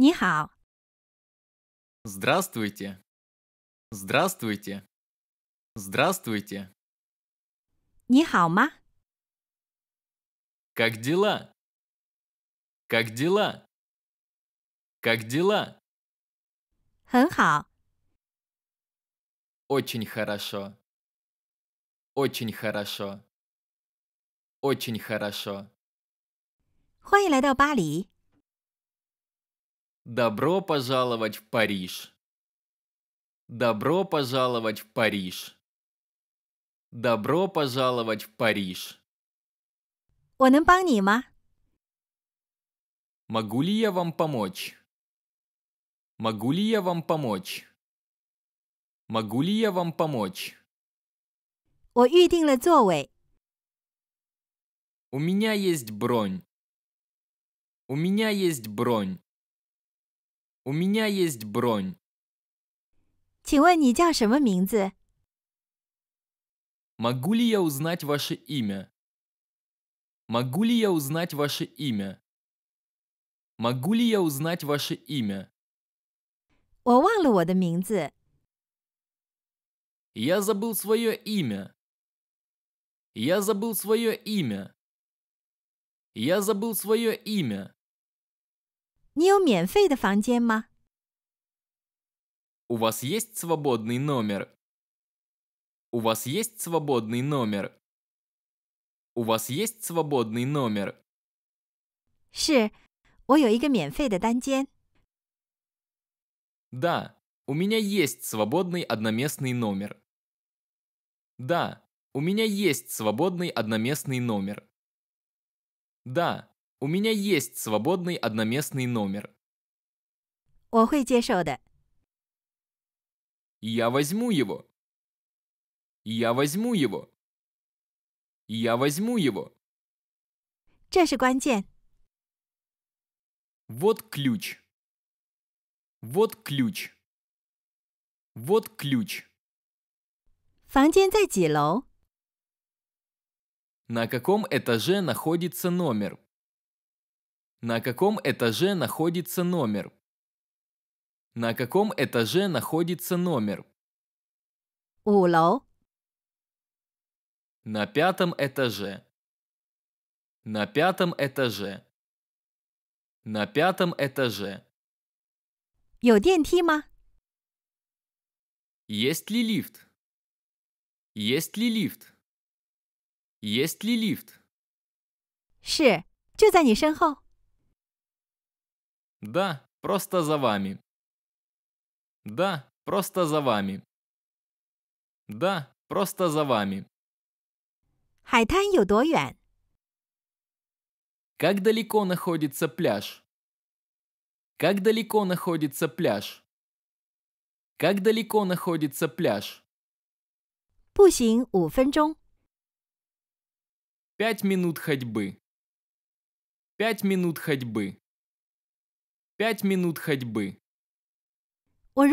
你好。Здравствуйте. Здравствуйте. Здравствуйте. 你好吗 Как дела? Как дела? Как дела? Очень хорошо. Очень хорошо. Очень хорошо. 欢迎来到巴黎。Добро пожаловать в Париж. Добро пожаловать в Париж. Добро пожаловать в Париж. Могу ли я вам помочь? Могу ли я вам помочь? Могу ли я вам помочь? 我预定了座位. У меня есть бронь. У меня есть бронь. У меня есть бронь. 请问你叫什么名字？Могу ли я узнать ваше имя? Могу ли я узнать ваше имя? Могу ли я узнать ваше имя? 我忘了我的名字。Я забыл свое имя. Я забыл свое имя. Я забыл свое имя. 你有免费的房间吗？У вас есть свободный номер? У вас есть свободный номер? У вас есть свободный номер? 是，我有一个免费的单间。Да, у меня есть свободный одноместный номер. Да, у меня есть свободный одноместный номер. Да, у меня есть свободный одноместный номер. Я возьму его. Я возьму его. Я возьму его. Вот ключ. Вот ключ. Вот ключ. На каком этаже находится номер? На каком этаже находится номер? На каком этаже находится номер? Уло. На пятом этаже. На пятом этаже. На пятом этаже. 有电梯吗? Есть ли лифт? Есть ли лифт? Есть ли лифт? 是，就在你身后。да, просто за вами. Да, просто за вами. Да, просто за вами. Как далеко находится пляж? Как далеко находится пляж? Как далеко находится пляж? Пять минут ходьбы. Пять минут ходьбы. Пять минут ходьбы. Как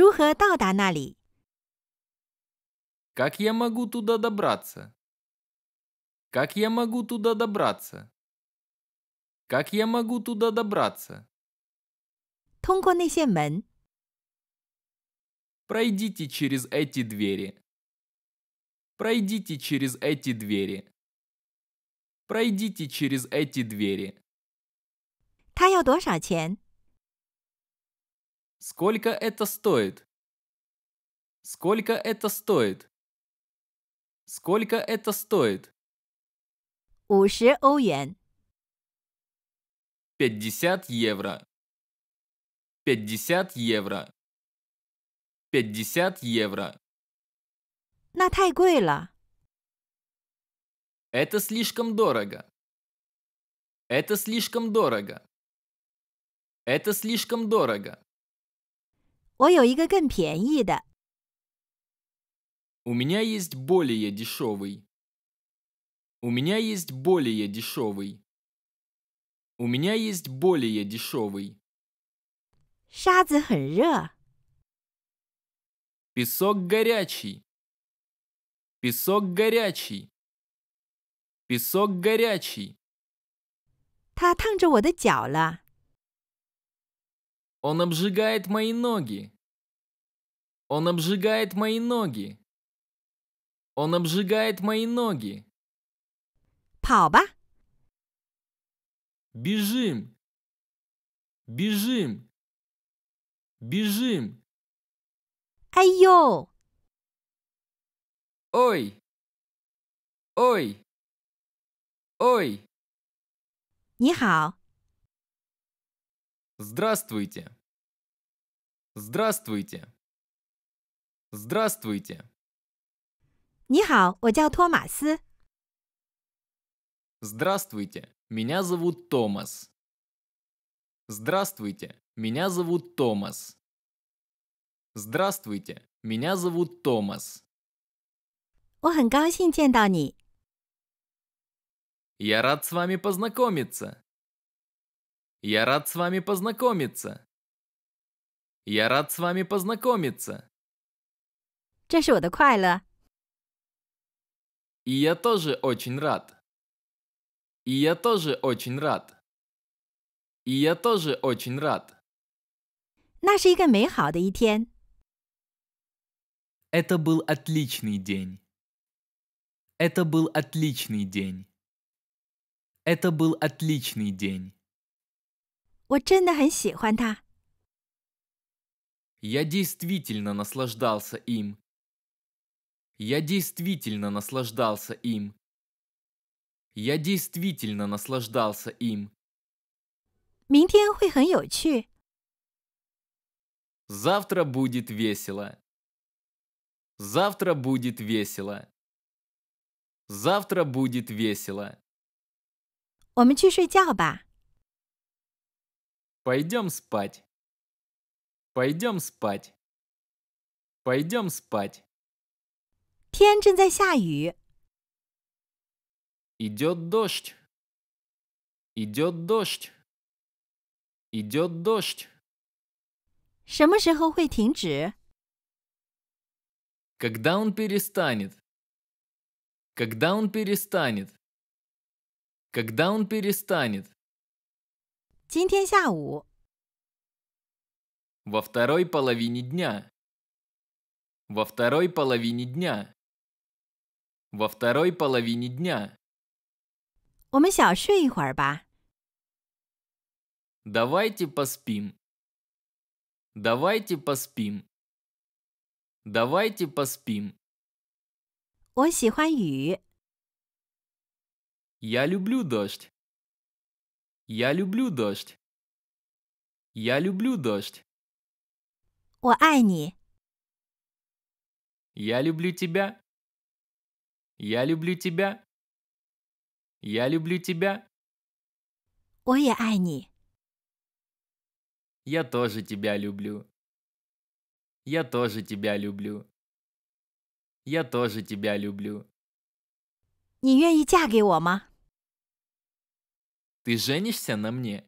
я могу туда добраться? Как я могу туда добраться? Как я могу туда добраться? Пройдите через эти двери. Пройдите через эти двери. Пройдите через эти двери. 它要多少钱？Сколько это стоит? Сколько это стоит? Сколько это стоит? 50欧元。50 евро. 50 евро. 50 евро. Это слишком дорого. Это слишком дорого. Это слишком дорого. 我有一个更便宜的。У меня есть более дешевый. У меня есть более дешевый. У меня есть более дешевый. 沙子很热。Песок горячий. Песок горячий. Песок горячий. 它烫着我的脚了。он обжигает мои ноги. Он обжигает мои ноги. Он обжигает мои ноги. 跑吧. Бежим. Бежим. Бежим. Айо. Ой. Ой. Ой. 你好. Здравствуйте. Здравствуйте. Здравствуйте. 你好，我叫托马斯。Здравствуйте. Меня зовут Томас. Здравствуйте. Меня зовут Томас. Здравствуйте. Меня зовут Томас. 我很高兴见到你。Я рад с вами познакомиться. Я рад с вами познакомиться. Я рад с вами познакомиться. И я тоже очень рад. И я тоже очень рад. И я тоже очень рад. Это был отличный день. Это был отличный день. Это был отличный день. 我真的很喜欢他。я действительно наслаждался им. Я действительно наслаждался им. Я действительно наслаждался им. Завтра будет весело. Завтра будет весело. Завтра будет весело. Пойдем спать. Пойдем спать. Пойдем спать. 天正在下雨。Идет дождь. Идет дождь. Идет дождь. 什么时候会停止？Когда он перестанет? Когда он перестанет? Когда он перестанет? 今天下午。во второй половине дня. Во второй половине дня. Во второй половине дня. Давайте поспим. Давайте поспим. Давайте поспим. Я люблю дождь. Я люблю дождь. Я люблю дождь. 我爱你。Я люблю тебя. Я люблю тебя. Я люблю тебя. 我也爱你。Я тоже тебя люблю. Я тоже тебя люблю. Я тоже тебя люблю. 你愿意嫁给我吗？Ты женишься на мне?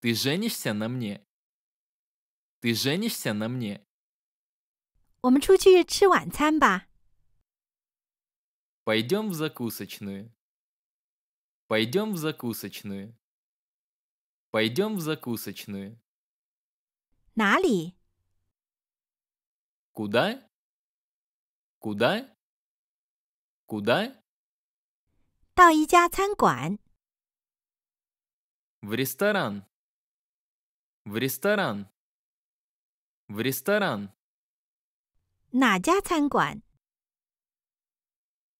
Ты женишься на мне? Ты женишься на мне? Пойдем в закусочную. Пойдем в закусочную. Пойдем в закусочную. 哪里？Куда? Куда? Куда? Куда？В ресторан. В ресторан. В ресторан.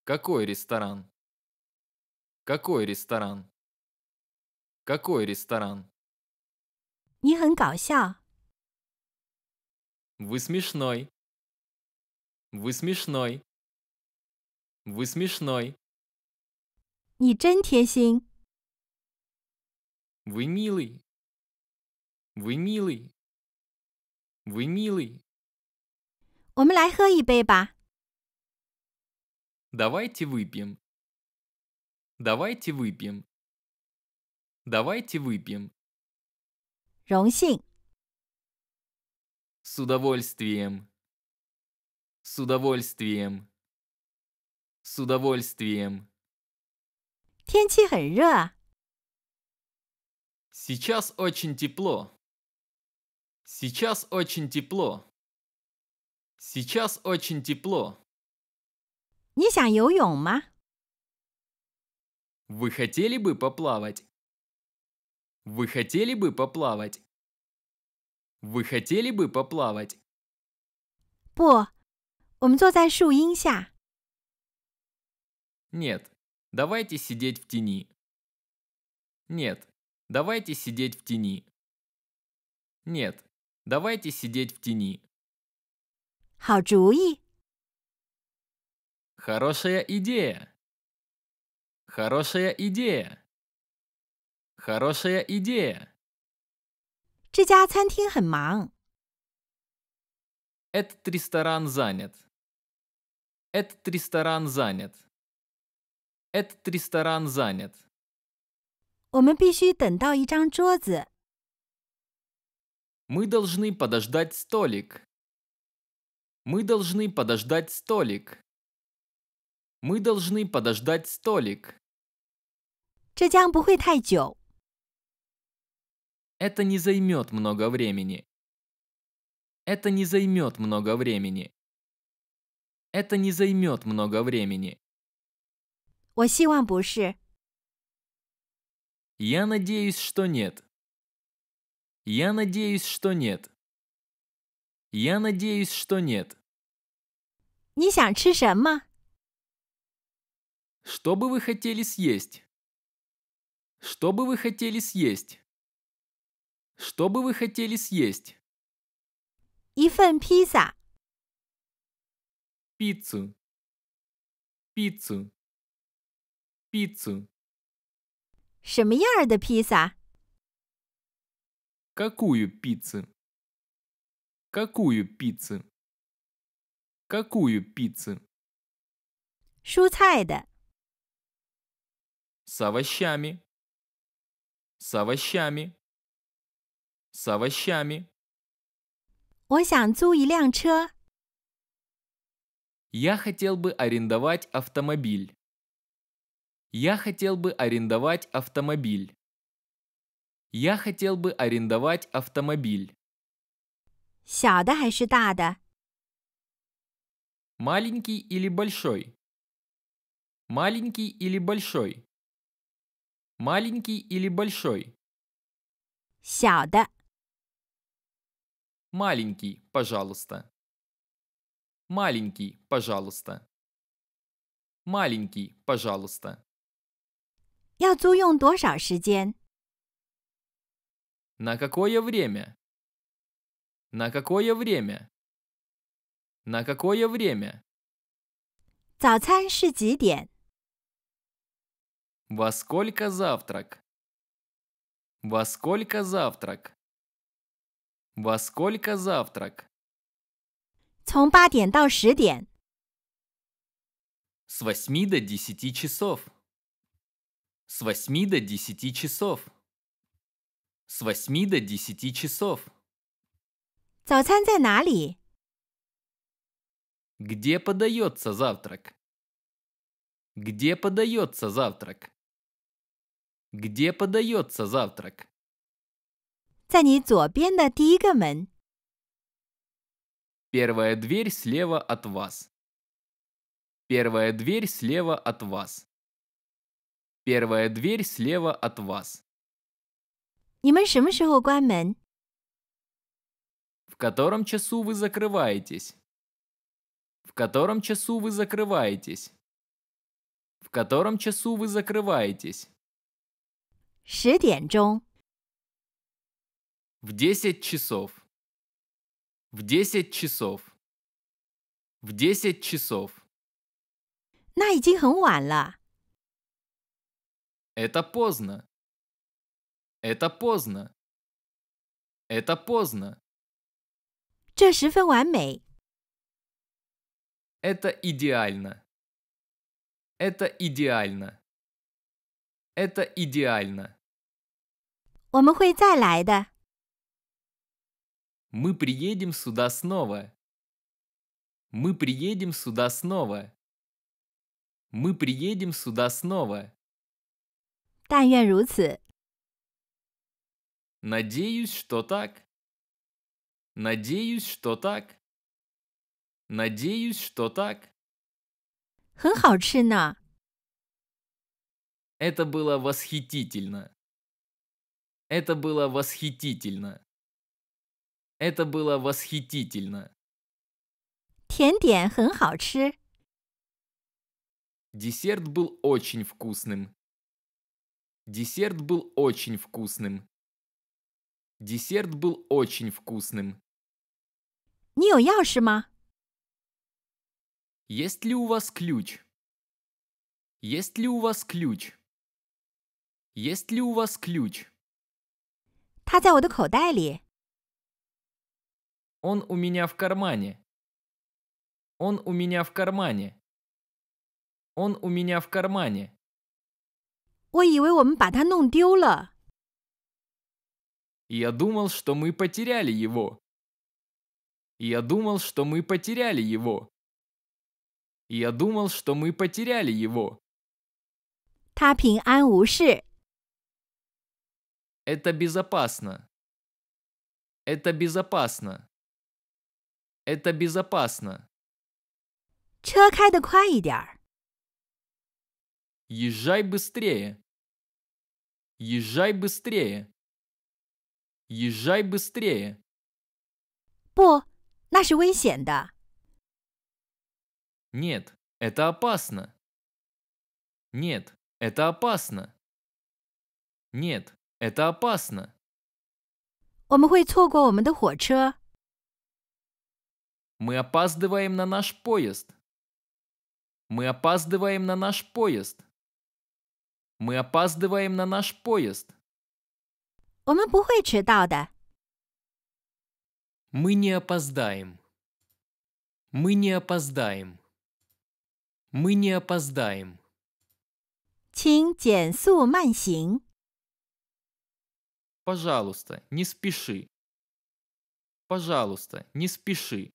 Какой ресторан? Какой ресторан? Какой ресторан? Вы смешной. Вы смешной. Вы смешной. 你真贴心，Вы милый. Вы милый. Вы милый. 我们来喝一杯吧。Давайте выпьем. Давайте выпьем. Давайте выпьем. 荣幸，С удовольствием. С удовольствием. С удовольствием. 天气很热啊。Сейчас очень тепло. Сейчас очень тепло. Сейчас очень тепло. Вы хотели бы поплавать? Вы хотели бы поплавать? Вы хотели бы поплавать? Нет, давайте сидеть в тени. Нет, давайте сидеть в тени. Нет, Давайте сидеть в тени. Хорошая идея. Хорошая идея. Хорошая идея. Этот ресторан занят. Этот ресторан занят. Этот ресторан занят. 我们必须等到一张桌子。мы должны подождать столик. Мы должны подождать столик. Мы должны подождать столик. Это не займет много времени. Это не займет много времени. Это не займет много времени. Я надеюсь, что нет. Я надеюсь, что нет. Я надеюсь, что нет. Что бы вы хотели съесть? Что бы вы хотели съесть? Что бы вы хотели съесть? пицца. Пиццу. Пиццу. Пиццу. 什么样的披萨？Какую пиццу? Какую пиццу? Какую пиццу? 蔬菜的 с овощами, с овощами, с овощами. Я хотел бы арендовать автомобиль. Я хотел бы арендовать автомобиль. Я хотел бы арендовать автомобиль. Маленький или большой? Маленький или большой? Маленький или большой? Маленький, пожалуйста. Маленький, пожалуйста. Маленький, пожалуйста. 要租用多少时间？на какое время? На какое время? На какое время? 早餐是几点? Во сколько завтрак? Во сколько завтрак? Во сколько завтрак? 从八点到十点。С восьми до десяти часов. С восьми до десяти часов с 8 до 10 часов. 早餐在哪里? Где подается завтрак? Где подается завтрак? Где подается завтрак? 在你左边的第一个门. Первая дверь слева от вас. Первая дверь слева от вас. Первая дверь слева от вас. 你们什么时候关门？В котором часу вы закрываетесь? В котором часу вы закрываетесь? В котором часу вы закрываетесь? 十点钟。В десять часов. В десять часов. В десять часов. 那已经很晚了。Это поздно. Это поздно. Это поздно. Это идеально. Это идеально. Это идеально. Мы приедем сюда снова. Мы приедем сюда снова. Мы приедем сюда снова. 但愿如此。Надеюсь, что так. Надеюсь, что так. Надеюсь, что так. Это было восхитительно. Это было восхитительно. Это было восхитительно. Десерт был очень вкусным. Десерт был очень вкусным. Десерт был очень вкусным. Есть ли у вас ключ? Есть ли у вас ключ? Есть ли у вас ключ? Он у меня в кармане. Он у меня в кармане. Он у меня в кармане. 我以为我们把它弄丢了。я думал, что мы потеряли его. Я думал, что мы потеряли его. Я думал, что мы потеряли его. 他平安无事. Это безопасно. Это безопасно. Это безопасно. Езжай быстрее. Езжай быстрее. Езжай быстрее. Нет, это опасно. Нет, это опасно. Нет, это опасно. Мы опаздываем на наш поезд. Мы опаздываем на наш поезд. Мы опаздываем на наш поезд. 我们不会迟到的。Мы не опоздаем. Мы не опоздаем. Мы не опоздаем. Пожалуйста, не спеши. Пожалуйста, не спеши.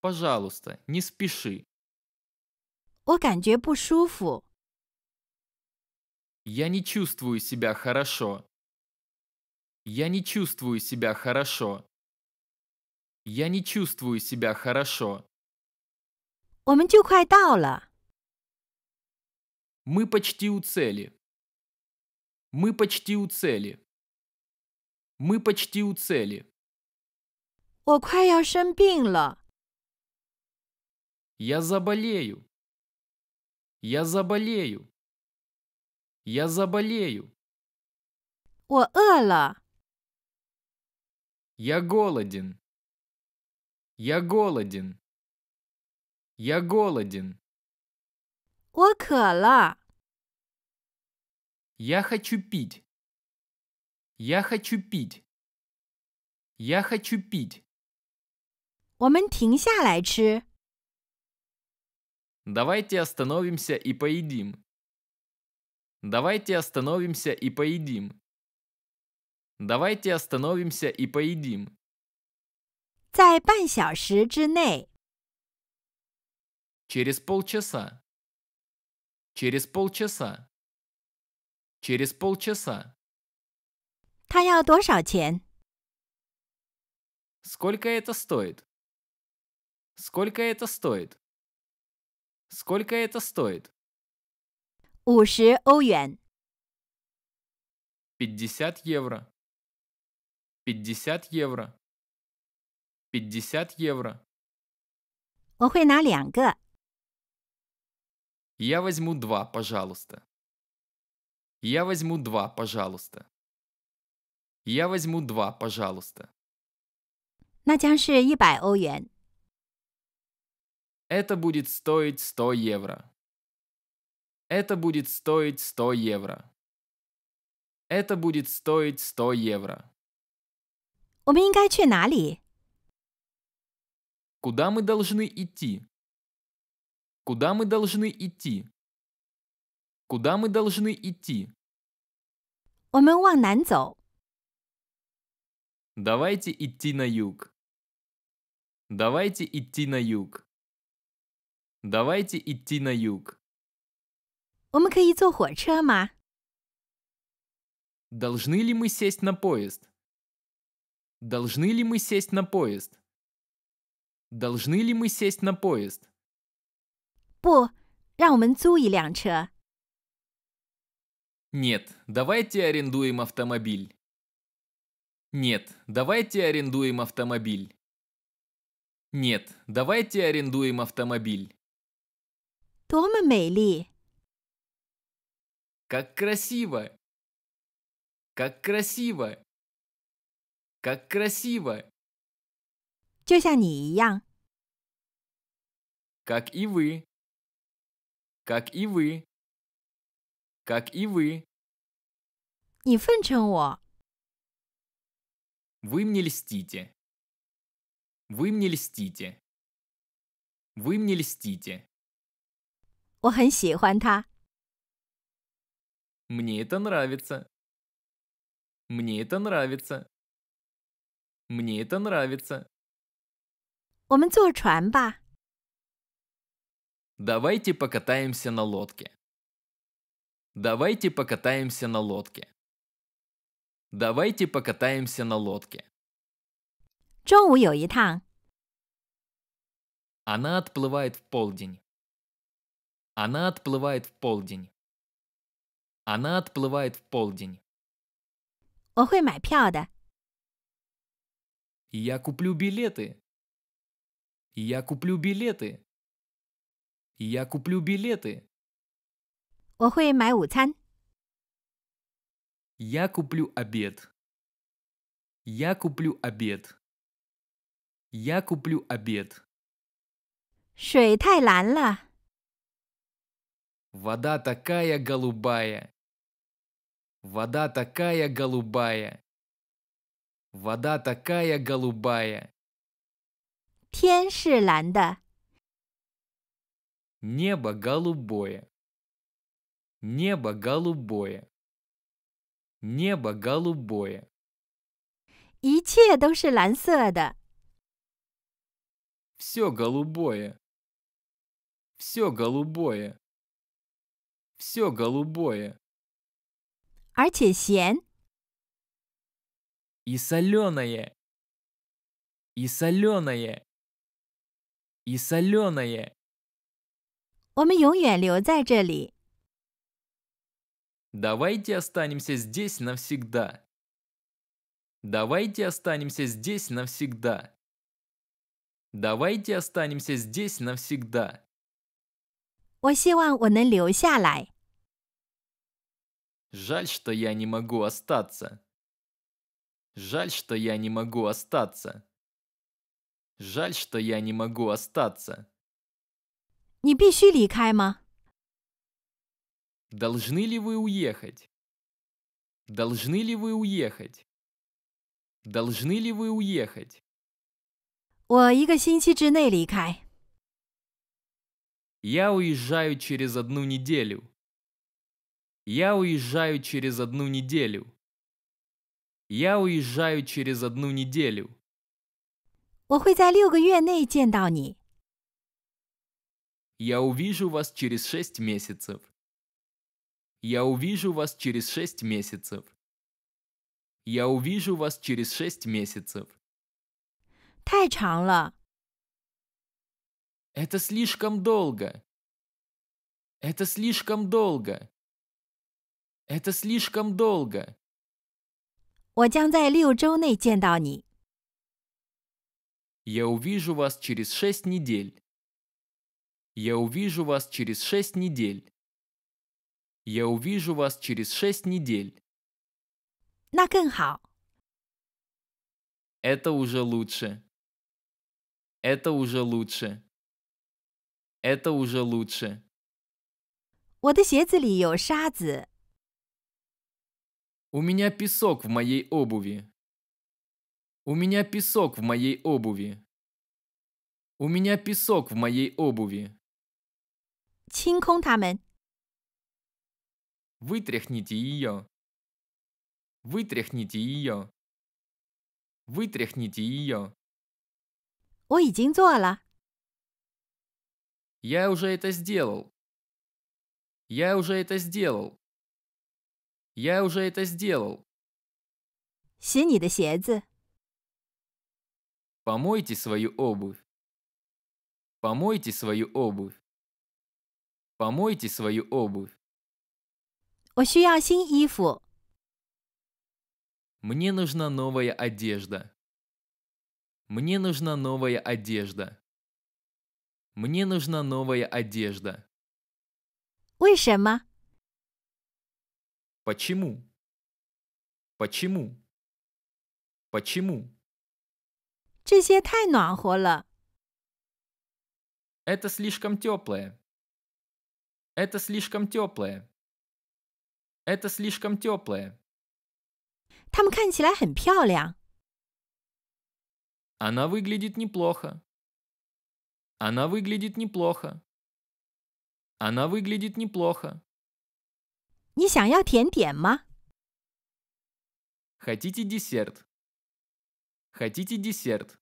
Пожалуйста, не спеши. Я не чувствую себя хорошо. Я не чувствую себя хорошо. Я не чувствую себя хорошо. Мы почти у цели. Мы почти у цели. Мы почти у цели. Я заболею. Я заболею. Я заболею. 我饿了。я голоден. Я голоден. Я голоден. Я хочу пить. Я хочу пить. Я хочу пить. Давайте остановимся и поедим. Давайте остановимся и поедим. Давайте остановимся и поедим. 在半小时之内。Через полчаса. Через полчаса. Через полчаса. Сколько это стоит? Сколько это стоит? Сколько это стоит? евро. 五十欧元。50 евро. 50 евро. 50 евро. Я возьму два, пожалуйста. Я возьму два, пожалуйста. Я возьму два, пожалуйста. Это будет стоить 100 евро. Это будет стоить 100 евро. Это будет стоить 100 евро. 我们应该去哪里？Куда мы должны идти? Куда мы должны идти? Куда мы должны идти? 我们往南走。Давайте идти на юг. Давайте идти на юг. Давайте идти на юг. 我们可以坐火车吗？Должны ли мы сесть на поезд? Должны ли мы сесть на поезд? Должны ли мы сесть на поезд? Нет, давайте арендуем автомобиль. Нет, давайте арендуем автомобиль. Нет, давайте арендуем автомобиль. Как красиво! Как красиво! Как красиво! Как и вы. Как и вы. Как и вы. 你奉承我。Вы мне льстите. Вы мне льстите. Вы мне льстите. Мне это нравится. Мне это нравится. Мне это нравится. Давайте покатаемся на лодке. Давайте покатаемся на лодке. Давайте покатаемся на лодке. Она отплывает в полдень. Она отплывает в полдень. Она отплывает в полдень. 我会买票的。я куплю билеты. я куплю билеты. я куплю билеты. Я куплю обед. Я куплю обед. Я куплю обед. Вода такая голубая. Вода такая голубая. Вода такая голубая. Небо голубое. Небо голубое. Небо голубое. Все голубое. Все голубое. Все голубое. 而且咸。и соленое, и соленое, и соленое. Давайте останемся здесь навсегда. Давайте останемся здесь навсегда. Давайте останемся здесь навсегда. Жаль, что я не могу остаться. Жаль, что я не могу остаться. Жаль, что я не могу остаться. 你必须离开吗？Должны ли вы уехать? Должны ли вы уехать? Должны ли вы уехать? 我一个星期之内离开。Я уезжаю через одну неделю. Я уезжаю через одну неделю. Я уезжаю через одну неделю. Я увижу вас через шесть месяцев. Я увижу вас через шесть месяцев. Я увижу вас через шесть месяцев. Это слишком долго. Это слишком долго. Это слишком долго. 我将在六周内见到你。Я увижу вас через шесть недель. Я увижу вас через шесть недель. Я увижу вас через шесть недель. 那更好。Это уже лучше. Это уже лучше. Это уже лучше. 我的鞋子里有沙子。у меня песок в моей обуви. У меня песок в моей обуви. У меня песок в моей обуви. 清空它们. Вытряхните ее. Вытряхните ее. Вытряхните ее. Я уже это сделал. Я уже это сделал. Я уже это сделал. Помойте свою обувь. Помойте свою обувь. Помойте свою обувь. Мне нужна новая одежда. Мне нужна новая одежда. Мне нужна новая одежда. 为什么？Почему? Почему? Почему? 这些太暖和了。Это слишком теплое. Это слишком теплое. Это слишком теплое. 它们看起来很漂亮。Она выглядит неплохо. Она выглядит неплохо. Она выглядит неплохо. 你想要甜点吗？Хотите десерт? Хотите десерт?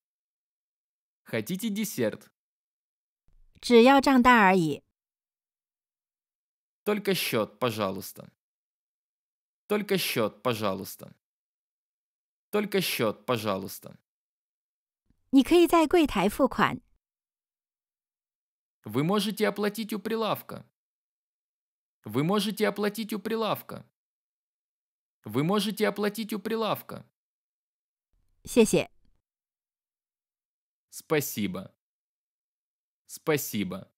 Хотите десерт? 只要账单而已。Только счет, пожалуйста. Только счет, пожалуйста. Только счет, пожалуйста. 你可以在柜台付款。Вы можете оплатить у прилавка. Вы можете оплатить у прилавка. Вы можете оплатить у прилавка. 谢谢. Спасибо. Спасибо.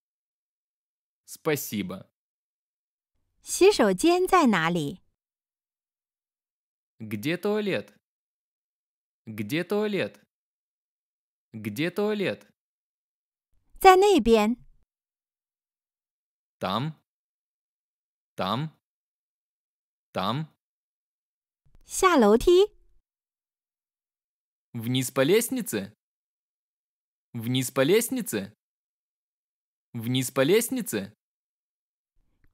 Спасибо. 洗手间在哪里? Где туалет? Где туалет? Где туалет? 在那边. Там. Там. Там. Ся лоти. Вниз по лестнице. Вниз по лестнице. Вниз по лестнице.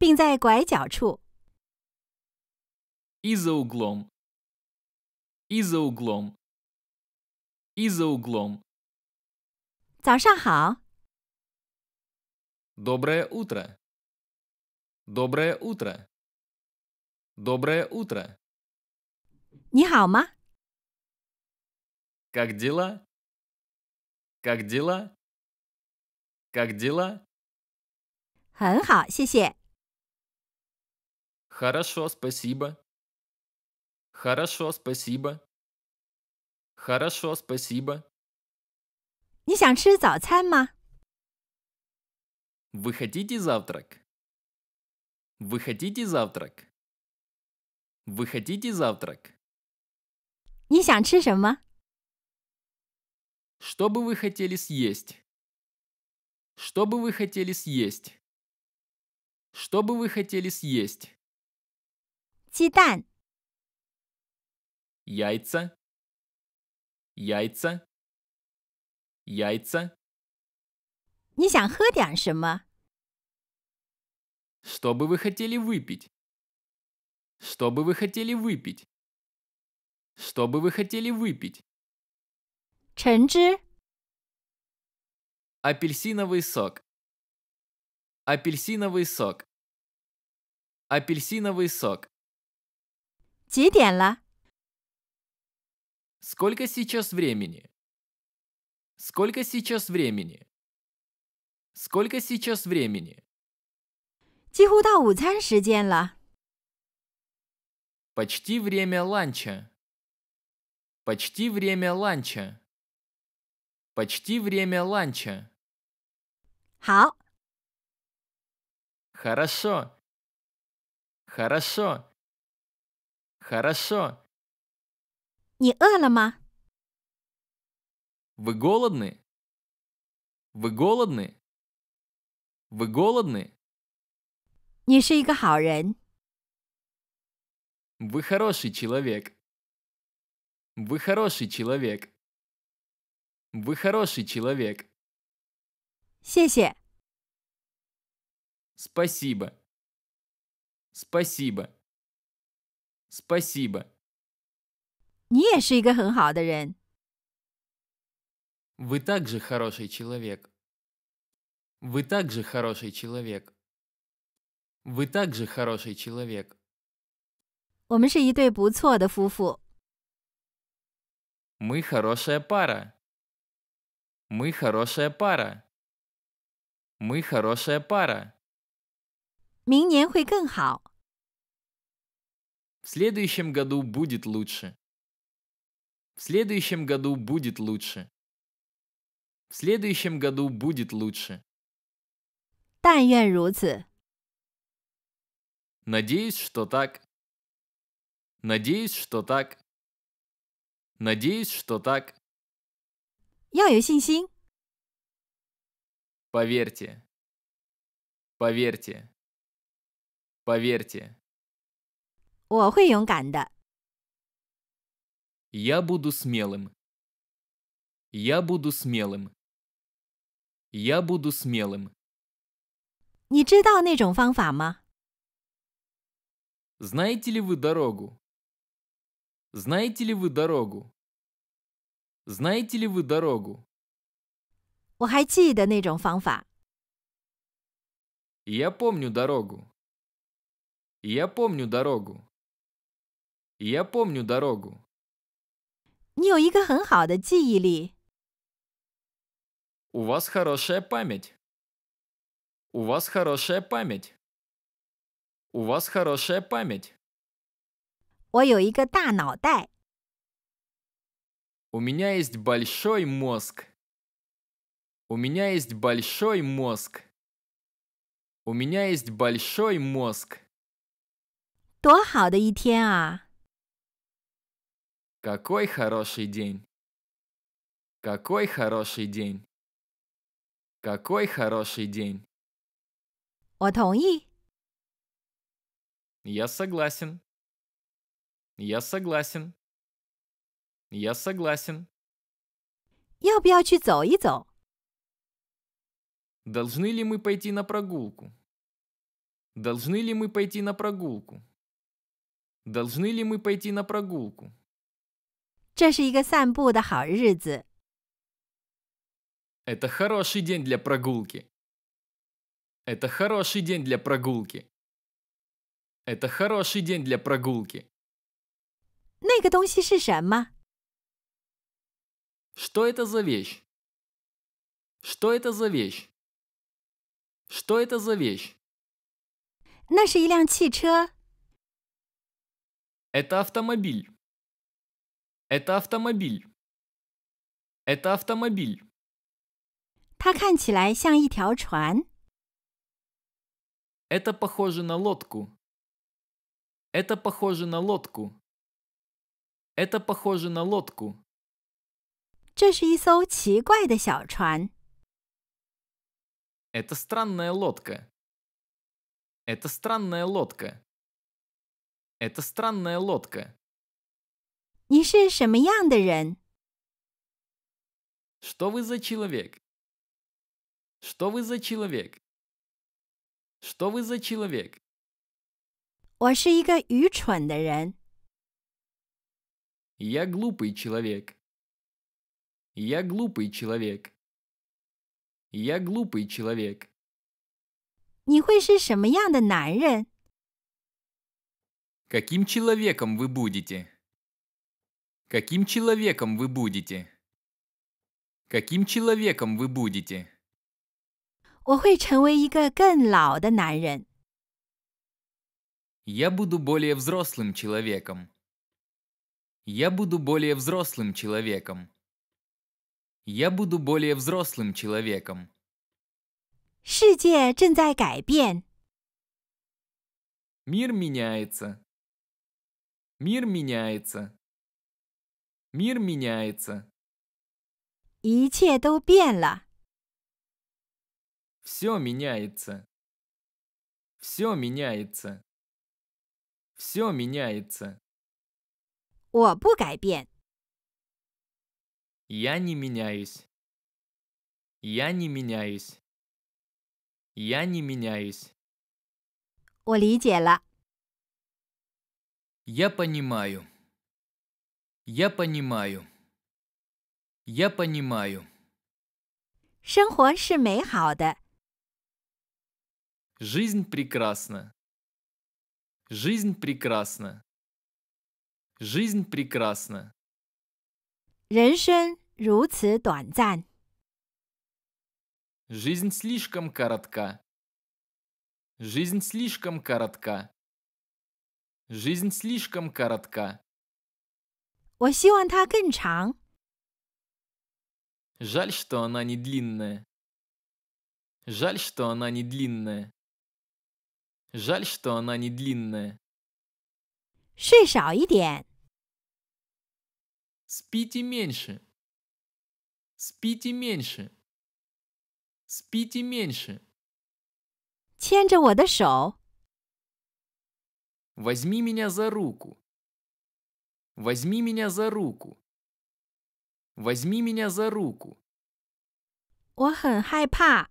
и за углом. И за углом. И за углом. Доброе утро. Доброе утро. Доброе утро. 你好吗? Как дела? Как дела? Как дела? 很好，谢谢。Хорошо, спасибо. Хорошо, спасибо. Хорошо, спасибо. 你想吃早餐吗？Вы хотите завтрак? Вы хотите завтрак? Вы хотите завтрак? 你想吃什么？Что бы вы хотели съесть? Что бы вы хотели съесть? Что бы вы хотели съесть? 鸡蛋、Яйца? Яйца? Яйца? 你想喝点什么？что бы вы хотели выпить? Что бы вы хотели выпить? Что бы вы хотели выпить? 橙汁 Апельсиновый сок. Апельсиновый сок. Апельсиновый сок. Сколько сейчас времени? Сколько сейчас времени? Сколько сейчас времени? 几乎到午餐时间了。Почти время ланча. Почти время ланча. Почти время ланча. 好。Хорошо. Хорошо. Хорошо. 你饿了吗？Вы голодны? Вы голодны? Вы голодны? 你是一个好人。Вы хороший человек. Вы хороший человек. Вы хороший человек. 谢谢。Спасибо. Спасибо. Спасибо. 你也是一个很好的人。Вы также хороший человек. Вы также хороший человек. Вы также хороший человек. Мы — хорошая пара. Мы хорошая пара. Мы хорошая пара. В следующем году будет лучше. В следующем году будет лучше. В следующем году будет лучше. 但愿如此。Надеюсь, что так. Надеюсь, что так. Надеюсь, что так. Поверьте. Поверьте. Поверьте. Я буду смелым. Я буду смелым. Я буду смелым. 你知道那种方法吗？знаете ли вы дорогу? Знаете ли вы дорогу? Знаете ли вы дорогу? Я помню дорогу. Я помню дорогу. Я помню дорогу. У вас хорошая память. У вас хорошая память. У вас хорошая память. У меня есть большой мозг. У меня есть большой мозг. У меня есть большой мозг. А. Какой хороший день. Какой хороший день. Какой хороший день. 我同意。я согласен. Я согласен. Я согласен. Должны ли мы пойти на прогулку? Должны ли мы пойти на прогулку? Должны ли мы пойти на прогулку? Это хороший день для прогулки. Это хороший день для прогулки. Это хороший день для прогулки. А? Что это за вещь? Что это за вещь? Что это за вещь? Это автомобиль. Это автомобиль. Это автомобиль. 它看起来像一条船. Это похоже на лодку. Это похоже на лодку. Это похоже на лодку. Это странная лодка. Это странная лодка. Это странная лодка. 你是什么样的人？Что вы за человек? Что вы за человек? Что вы за человек? 我是一个愚蠢的人。Я глупый человек. Я глупый человек. Я глупый человек. 你会是什么样的男人？Каким человеком вы будете? Каким человеком вы будете? Каким человеком вы будете? 我会成为一个更老的男人。я буду более взрослым человеком. Я буду более взрослым человеком. Я буду более взрослым человеком. Мир меняется. Мир меняется. Мир меняется. 一切都变了。Все меняется. Все меняется. Все меняется. Я не меняюсь. Я не меняюсь. Я не меняюсь. Я понимаю. Я понимаю. Я понимаю. Жизнь прекрасна. Жизнь прекрасна. Жизнь прекрасна. Жизнь слишком коротка. Жизнь слишком коротка. Жизнь слишком коротка. Жаль, что она не длинная. Жаль, что она не длинная. Жаль, что она не длинная. 睡少一点。Спите меньше. Спите меньше. Спите меньше. 牵着我的手。Возьми меня за руку. Возьми меня за руку. Возьми меня за руку. 我很害怕。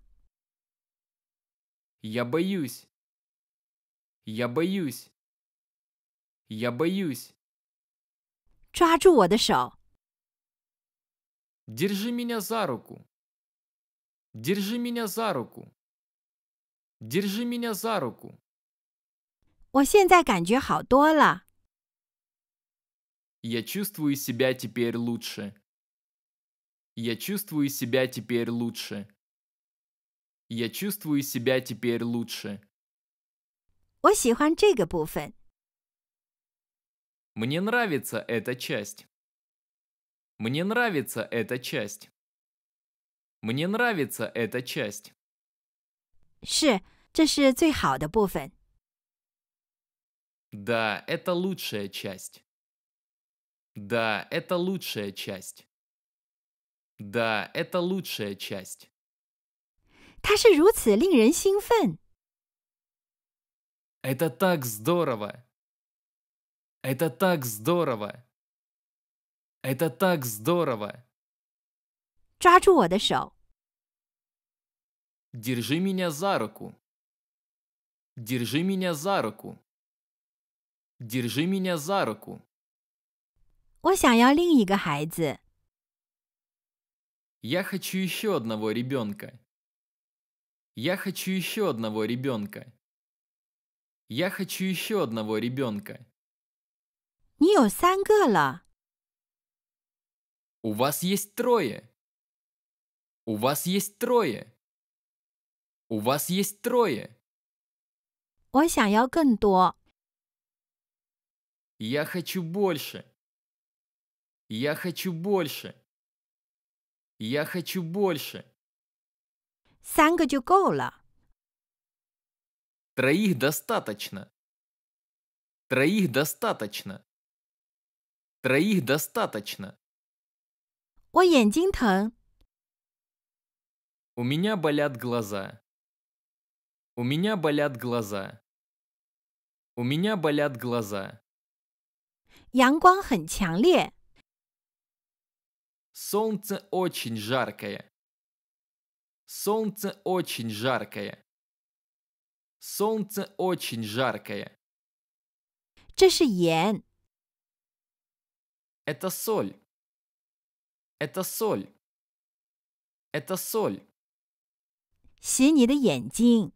Я боюсь. Я боюсь. Я боюсь. 抓住我的手. Держи меня за руку. Держи меня за руку. Держи меня за руку. Я чувствую себя теперь лучше. Я чувствую себя теперь лучше. Я чувствую себя теперь лучше. 我喜欢这个部分。Мне нравится эта часть. Мне нравится эта часть. Мне нравится эта часть. 是，这是最好的部分。Да, это лучшая часть. Да, это лучшая часть. Да, это лучшая часть. 它是如此令人兴奋。это так здорово! Это так здорово! Это так здорово! Держи меня за руку. Держи меня за руку. Держи меня за руку. Я хочу еще одного ребенка. Я хочу еще одного ребенка. Я хочу еще одного ребенка. У вас есть трое. У вас есть трое. У вас есть трое. Я хочу больше. Я хочу больше. Я хочу больше. 三个就够了。Троих достаточно. Троих достаточно. Троих достаточно. У меня болят глаза. У меня болят глаза. У меня болят глаза. Солнце очень жаркое. Солнце очень жаркое. Солнце очень жаркое. Это соль. Это соль. Это соль. 洗你的眼睛。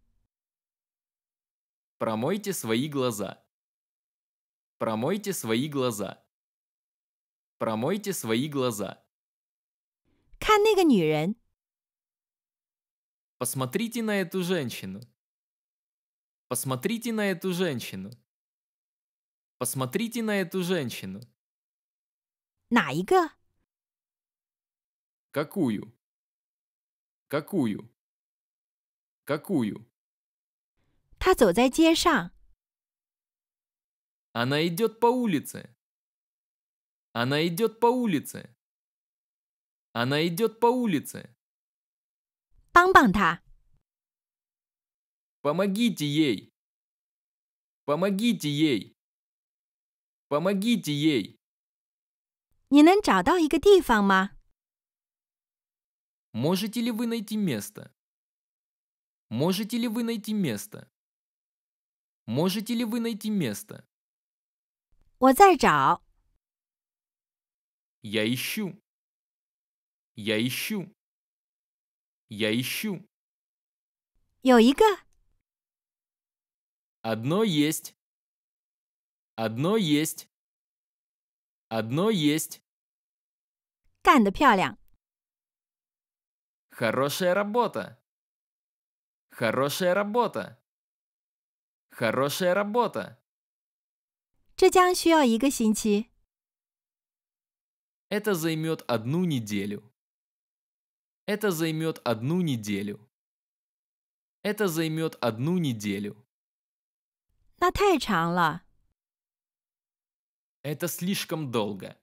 Промойте свои глаза. Промойте свои глаза. Промойте свои глаза. Посмотрите на эту женщину. Посмотрите на эту женщину. Посмотрите на эту женщину. 哪一个？Какую? Какую? Какую? Она идет по улице. Она идет по улице. Она идет по улице. 帮帮他，Помогите ей! Помогите ей! Помогите ей! 你能找到一个地方吗？Можете ли вы найти место? Можете ли вы найти место? Можете ли вы найти место? 我在找，Я ищу. Я ищу. Я ищу. 有一个 Одно есть. Одно есть. Одно есть. 干得漂亮! Хорошая работа. Хорошая работа. Хорошая работа. Это займет одну неделю. Это займет одну неделю. Это займет одну неделю. 那太长了。Это слишком долго.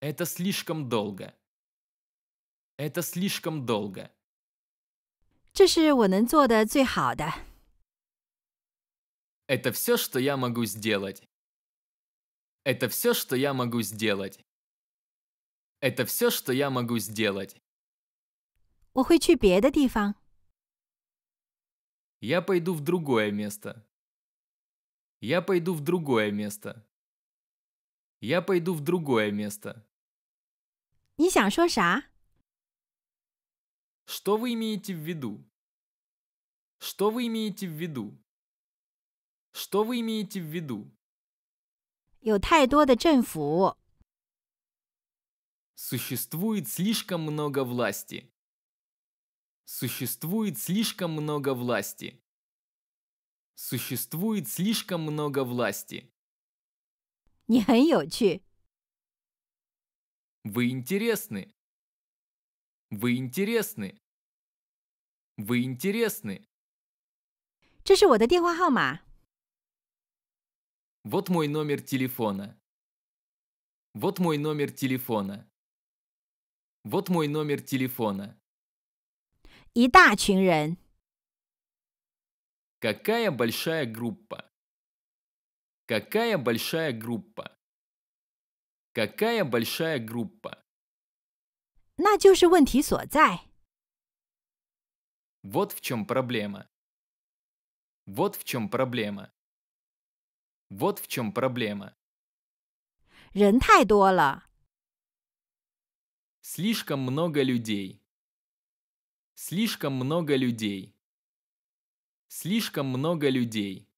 Это слишком долго. Это слишком долго. 这是我能做的最好的。Это все, что я могу сделать. Это все, что я могу сделать. Это все, что я могу сделать. Я пойду в другое место. Я пойду в другое место. Я пойду в другое место. 你想说啥? Что вы имеете в виду? Что вы имеете в виду? Что вы имеете в виду? 有太多的政府。Существует слишком много власти. Существует слишком много власти. Существует слишком много власти. 你很有趣。Вы а интересны. Вы интересны. Вы интересны. 这是我的电话号码。Вот мой номер телефона. Вот мой номер телефона. Вот мой номер телефона. 一大群人。Какая большая группа? Какая большая группа? Какая большая группа? Вот в чем проблема. Вот в чем проблема. Вот в чем проблема. 人太多了。Слишком много людей. Слишком много людей. Слишком много людей.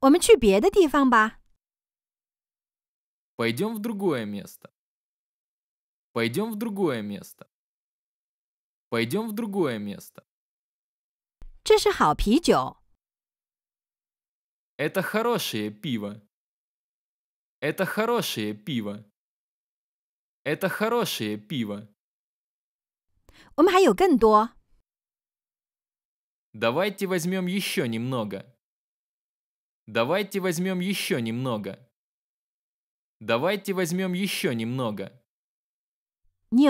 пойдем в другое место. Пойдем в другое место. Пойдем в другое место. Это хорошее пиво. Это хорошее пиво. Это хорошее пиво. 我们还有更多。Давайте возьмем еще немного. Давайте возьмем еще немного. Давайте возьмем еще немного. У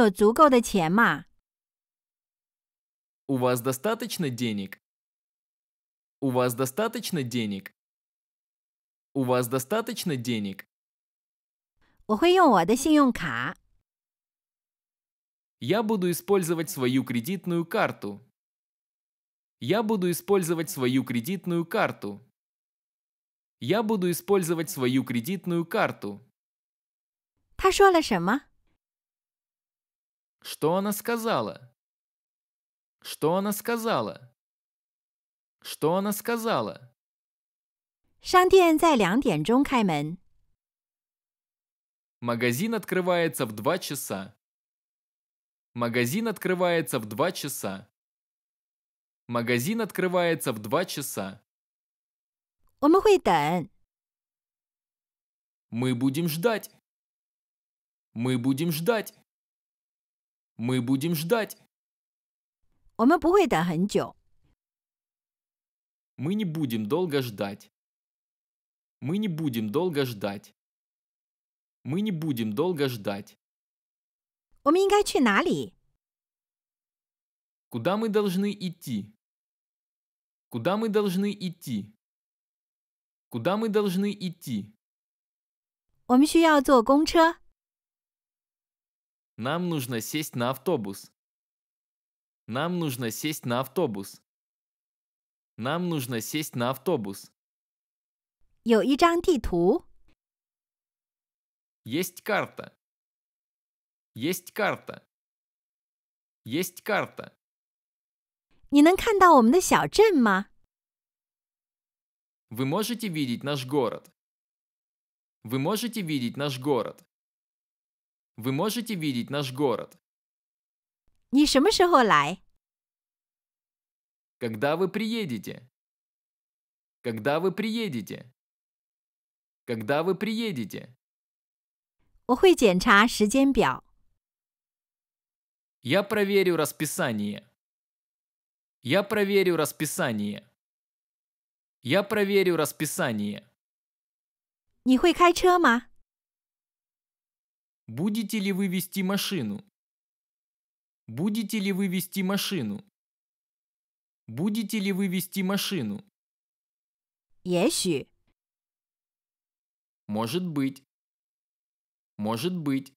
вас достаточно денег? У вас достаточно денег? У вас достаточно денег? Я буду использовать свою кредитную карту. Я буду использовать свою кредитную карту. Я буду использовать свою кредитную карту. Что она сказала? Что она сказала? Что она сказала? Магазин открывается в два часа. Магазин открывается в два часа. Магазин открывается в 2 часа. Мы будем ждать. Мы будем ждать. Мы будем ждать. Мы не будем долго ждать. Мы не будем долго ждать. Мы не будем долго ждать. Куда мы должны идти? Куда мы должны идти? Куда мы должны идти? Нам нужно сесть на автобус. Нам нужно сесть на автобус. Нам нужно сесть на автобус. Есть карта. Есть карта. Есть карта. 你能看到我们的小镇吗？Вы можете видеть наш город. Вы можете видеть наш город. Вы можете видеть наш город. 你什么时候来？Когда вы приедете? Когда вы приедете? Когда вы приедете? 我会检查时间表。Я проверю расписание. Я проверю расписание. Я проверю расписание. Будете ли вы вести машину? Будете ли вы вести машину? Будете ли вы вести машину? 也许 Может быть. Может быть.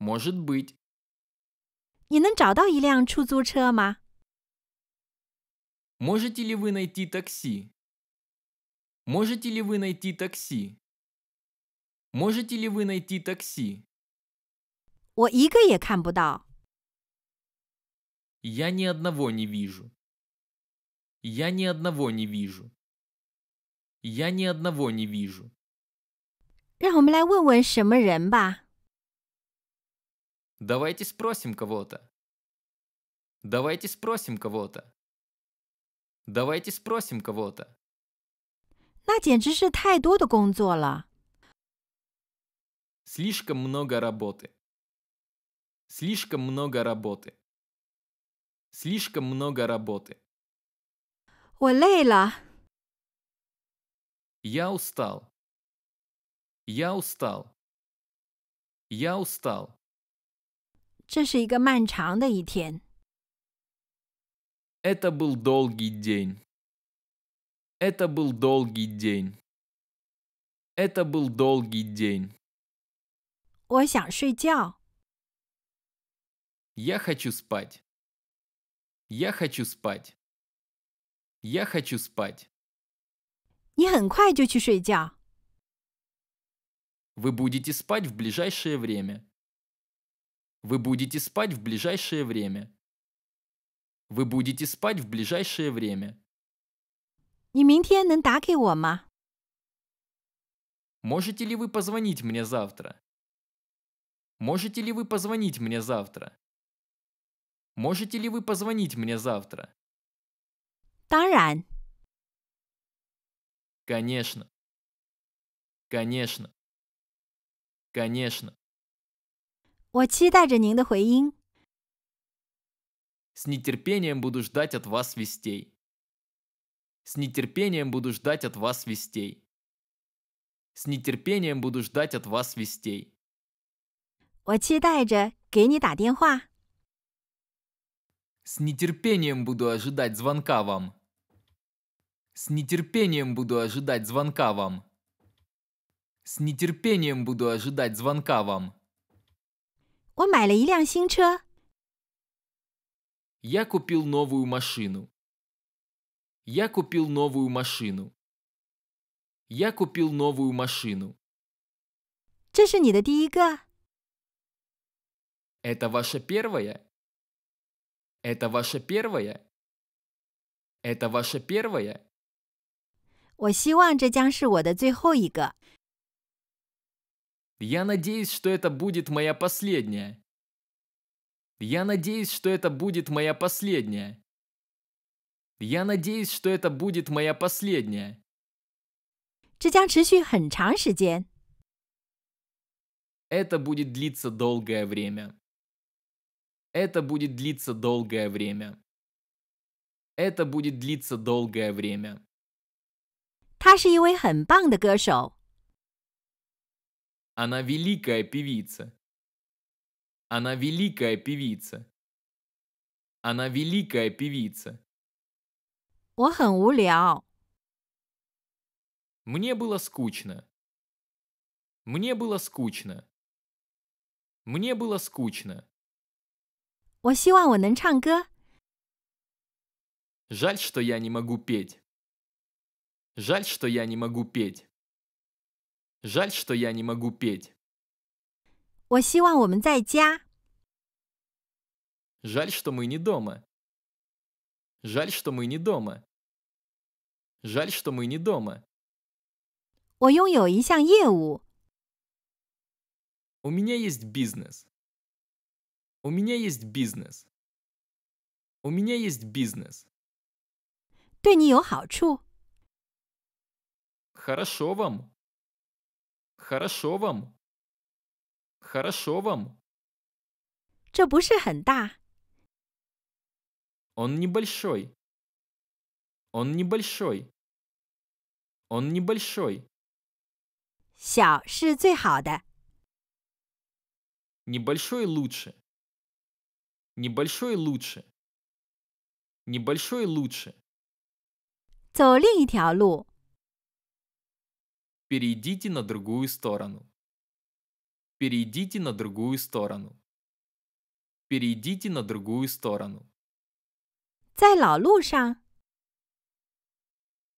Может быть. 你能找到一辆出租车吗？Можете ли вы найти такси? Можете ли вы найти такси? Можете ли вы найти такси? Я ни одного не вижу. Я ни одного не вижу. Я ни одного не вижу. Давайте спросим кого-то. Давайте спросим кого-то. Давайте спросим кого-то. Слишком много работы. Слишком много работы. Слишком много работы. Я устал. Я устал. Я устал. 这是一个漫长的一天。это был долгий день. Это был долгий день. Это был долгий день. Я хочу спать. Я хочу спать. Я хочу спать. Вы будете спать в ближайшее время. Вы будете спать в ближайшее время. Вы будете спать в ближайшее время. 你明天能打给我吗？Можете ли вы позвонить мне завтра? Можете ли вы позвонить мне завтра? Можете ли вы позвонить мне завтра? Конечно. Конечно. Конечно. 我期待着您的回音。с нетерпением буду ждать от вас вестей. С нетерпением буду ждать от вас вестей. С нетерпением буду ждать от вас вестей. С нетерпением буду ожидать звонка вам. С нетерпением буду ожидать звонка вам. С нетерпением буду ожидать звонка вам. 我买了一辆新车。я купил новую машину. Я купил новую машину. Я купил новую машину. Это ваша первая? Это ваша первая? Это ваша первая? 我希望这将是我的最后一个。Я надеюсь, что это будет моя последняя. Я надеюсь, что это будет моя последняя. Я надеюсь, что это будет моя последняя. 这将持续很长时间。Это будет длиться долгое время. Это будет длиться долгое время. Это будет длиться долгое время. 她是一位很棒的歌手。Она великая певица. Она великая певица. Она великая певица. А, Мне было скучно. Мне было скучно. Мне было скучно. 我希望我能唱歌。Жаль, что я не могу петь. Жаль, что я не могу петь. Жаль, что я не могу петь. 我希望我们在家。Жаль, что мы не дома. Жаль, что мы не дома. Жаль, что мы не дома. 我拥有一项业务。У меня есть бизнес. У меня есть бизнес. У меня есть бизнес. 对你有好处。Хорошо вам. Хорошо вам. Хорошо вам. Он небольшой. Он небольшой. Он небольшой. 小是最好的。Небольшой лучше. Небольшой лучше. Небольшой лучше. 走另一条路。Перейдите на другую сторону. Перейдите на другую сторону. Перейдите на другую сторону.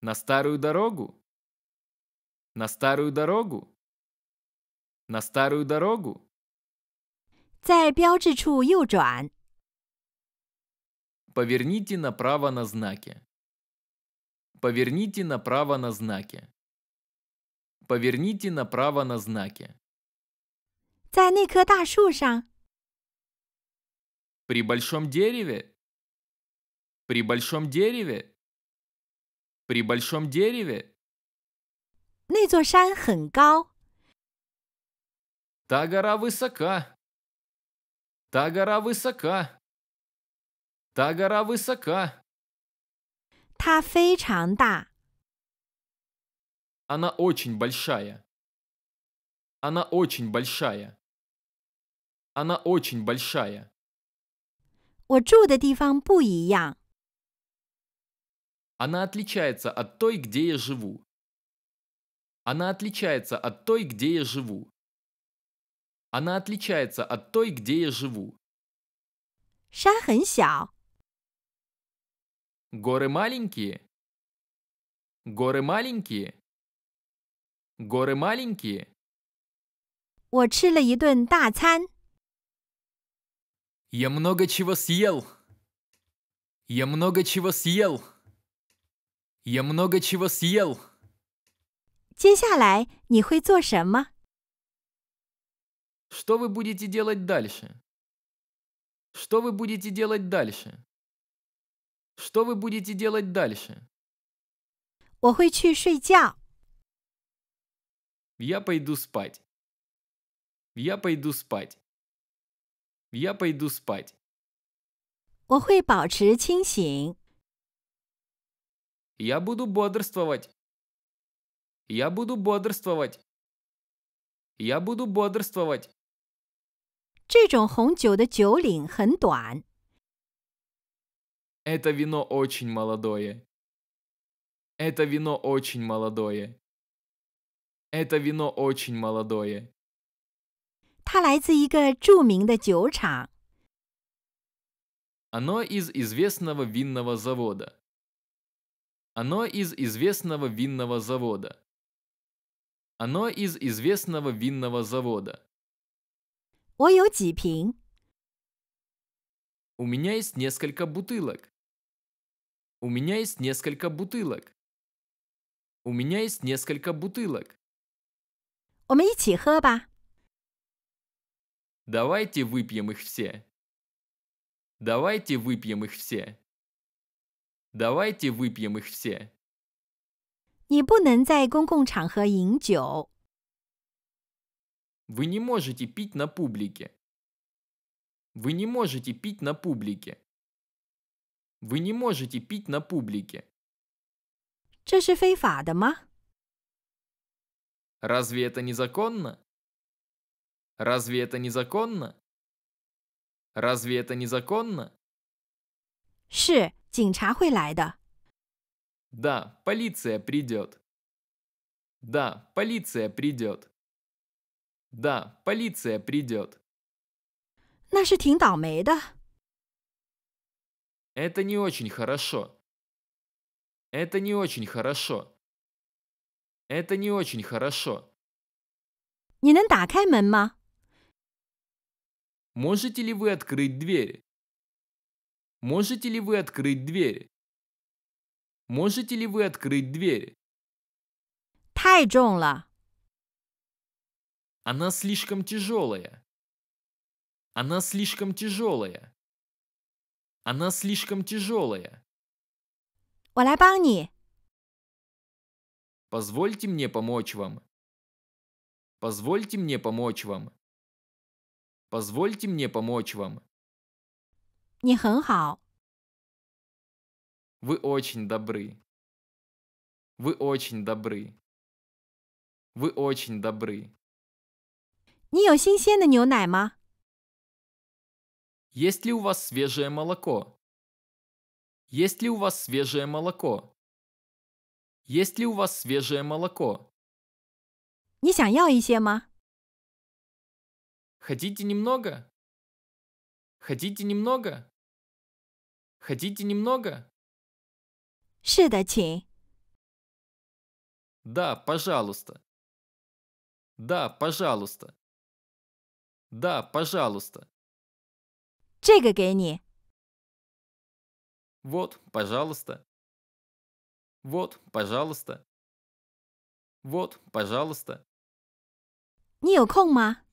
На старую дорогу. На старую дорогу. На старую дорогу. 在标志处右转。Поверните направо на знаке. Поверните направо на знаке. Поверните направо на знаке. 在那棵大树上。При большом дереве. При большом дереве. При большом дереве. 那座山很高。Та гора высока. Та гора высока. Та гора высока. 它非常大。Она очень большая. Она очень большая. Она очень большая. Она отличается от той, где я живу. Она отличается от той, где я живу. Она отличается от той, где я живу. Горы маленькие. Горы маленькие. Горы маленькие. 我吃了一顿大餐。я много чего съел. Я много чего съел. Я много чего съел. 接下来你会做什么？Что вы будете делать дальше? Что вы будете делать дальше? Что вы будете делать дальше? 我会去睡觉。Я пойду спать. Я пойду спать. Я пойду спать. 我会保持清醒。Я буду бодрствовать. Я буду бодрствовать. Я буду бодрствовать. 这种红酒的酒领很短。Это вино очень молодое. Это вино очень молодое. Это вино очень молодое. 它来自一个著名的酒厂。Оно из известного винного завода. Оно из известного винного завода. Оно из известного винного завода. У меня есть несколько бутылок. У меня есть несколько бутылок. У меня есть несколько бутылок. 我们一起喝吧。Давайте выпьем их все. Давайте выпьем их все. Давайте выпьем их все. 你不能在公共场合饮酒。Вы не можете пить на публике. Вы не можете пить на публике. Вы не можете пить на публике. 这是非法的吗？Разве это незаконно? Разве это незаконно? Разве это незаконно? Да, полиция придет. Да, полиция придет. Да, полиция придет. Это не очень хорошо. Это не очень хорошо. Это не очень хорошо. 你能打开门吗？Можете ли вы открыть двери? Можете ли вы открыть двери? Можете ли вы открыть двери? Она слишком тяжелая. Она слишком тяжелая. Она слишком тяжелая. Позвольте мне помочь вам. Позвольте мне помочь вам. Позвольте мне помочь вам. Вы очень добры. Вы очень добры. Вы очень добры. Есть ли у вас свежее молоко? Есть ли у вас свежее молоко? Есть ли у вас свежее молоко? 你想要一些吗？Хотите немного? Хотите немного? Хотите немного? Да, пожалуйста. Да, пожалуйста. Да, пожалуйста. Вот, пожалуйста. Вот, пожалуйста. Вот, пожалуйста. 你有空吗？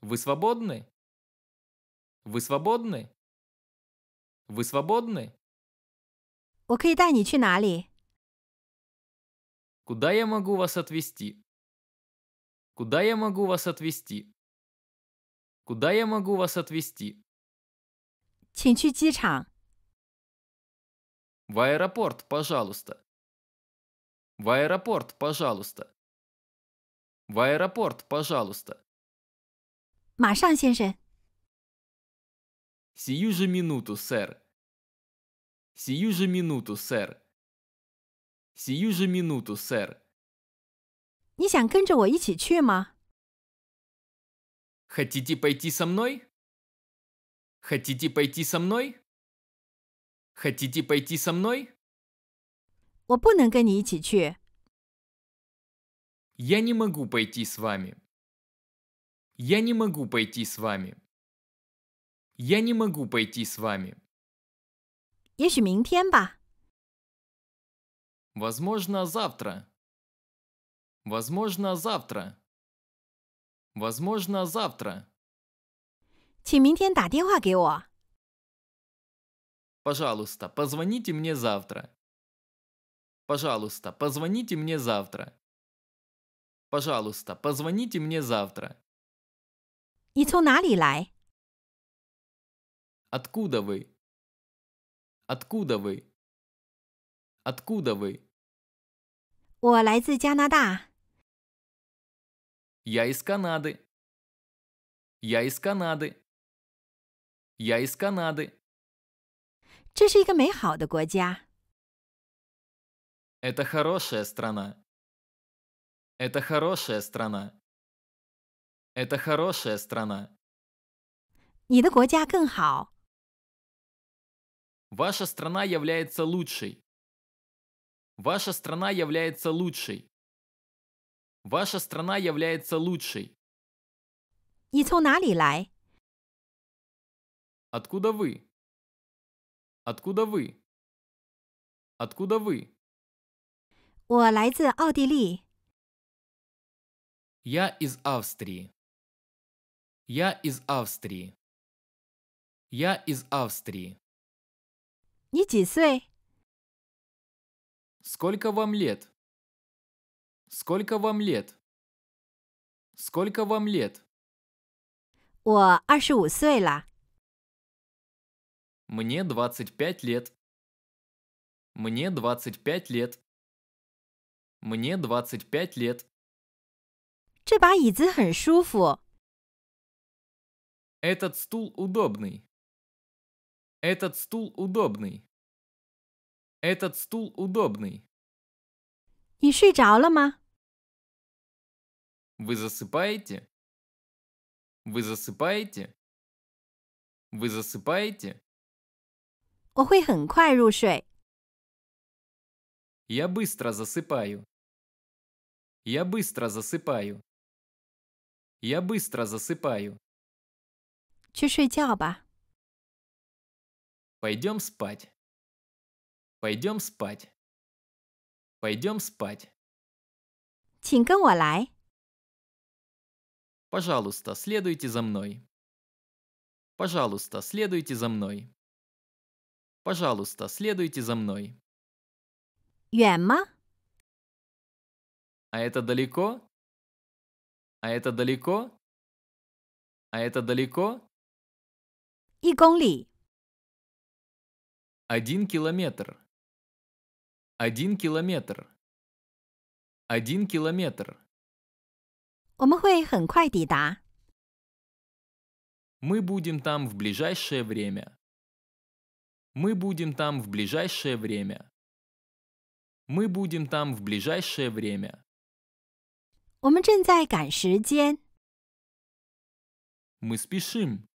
вы свободны? Вы свободны? Вы свободны? 我可以带你去哪里？Куда я могу вас отвезти? Куда я могу вас отвезти? Куда я могу вас отвезти? 请去机场。В аэропорт, пожалуйста. В аэропорт, пожалуйста. В аэропорт, пожалуйста. 马上，先生。Сию же минуту, сэр. Сию же минуту, сэр. Сию же минуту, сэр. 你想跟着我一起去吗？Хотите пойти со мной? Хотите пойти со мной? Хотите пойти со мной? 我不能跟你一起去。Я не могу пойти с вами. Я не могу пойти с вами. Я не могу пойти с вами. Возможно завтра. Возможно, завтра. Возможно, завтра. Пожалуйста, позвоните мне завтра. Пожалуйста, позвоните мне завтра. Пожалуйста, позвоните мне завтра. 你从哪里来？Откуда вы? Откуда вы? Откуда вы? 我来自加拿大。Я из Канады. Я из Канады. Я из Канады。这是一个美好的国家。Это хорошая страна. Это хорошая страна. Это хорошая страна. 你的国家更好。Ваша страна является лучшей. Ваша страна является лучшей. Ваша страна является лучшей. Откуда вы? Откуда вы? Откуда вы? Я из Австрии. Я из Австрии. Я из Австрии. Сколько вам лет? Сколько вам лет? Сколько вам лет? 我二十五岁了。Мне 25 лет. Мне 25 лет. Мне 25 лет. 这把椅子很舒服。этот стул удобный. Этот стул удобный. Этот стул удобный. 你睡着了吗？Вы засыпаете? Вы засыпаете? Вы засыпаете? 我会很快入睡。Я быстро засыпаю. Я быстро засыпаю. Я быстро засыпаю. 去睡觉吧。Пойдем спать. Пойдем спать. Пойдем спать. 请跟我来。Пожалуйста, следуйте за мной. Пожалуйста, следуйте за мной. Пожалуйста, следуйте за мной. 远吗？А а это далеко? А это далеко? А это далеко? 一公里。Один километр. Один километр. Один километр. 我们会很快抵达。Мы будем там в ближайшее время. Мы будем там в ближайшее время. Мы будем там в ближайшее время. Мы спешим.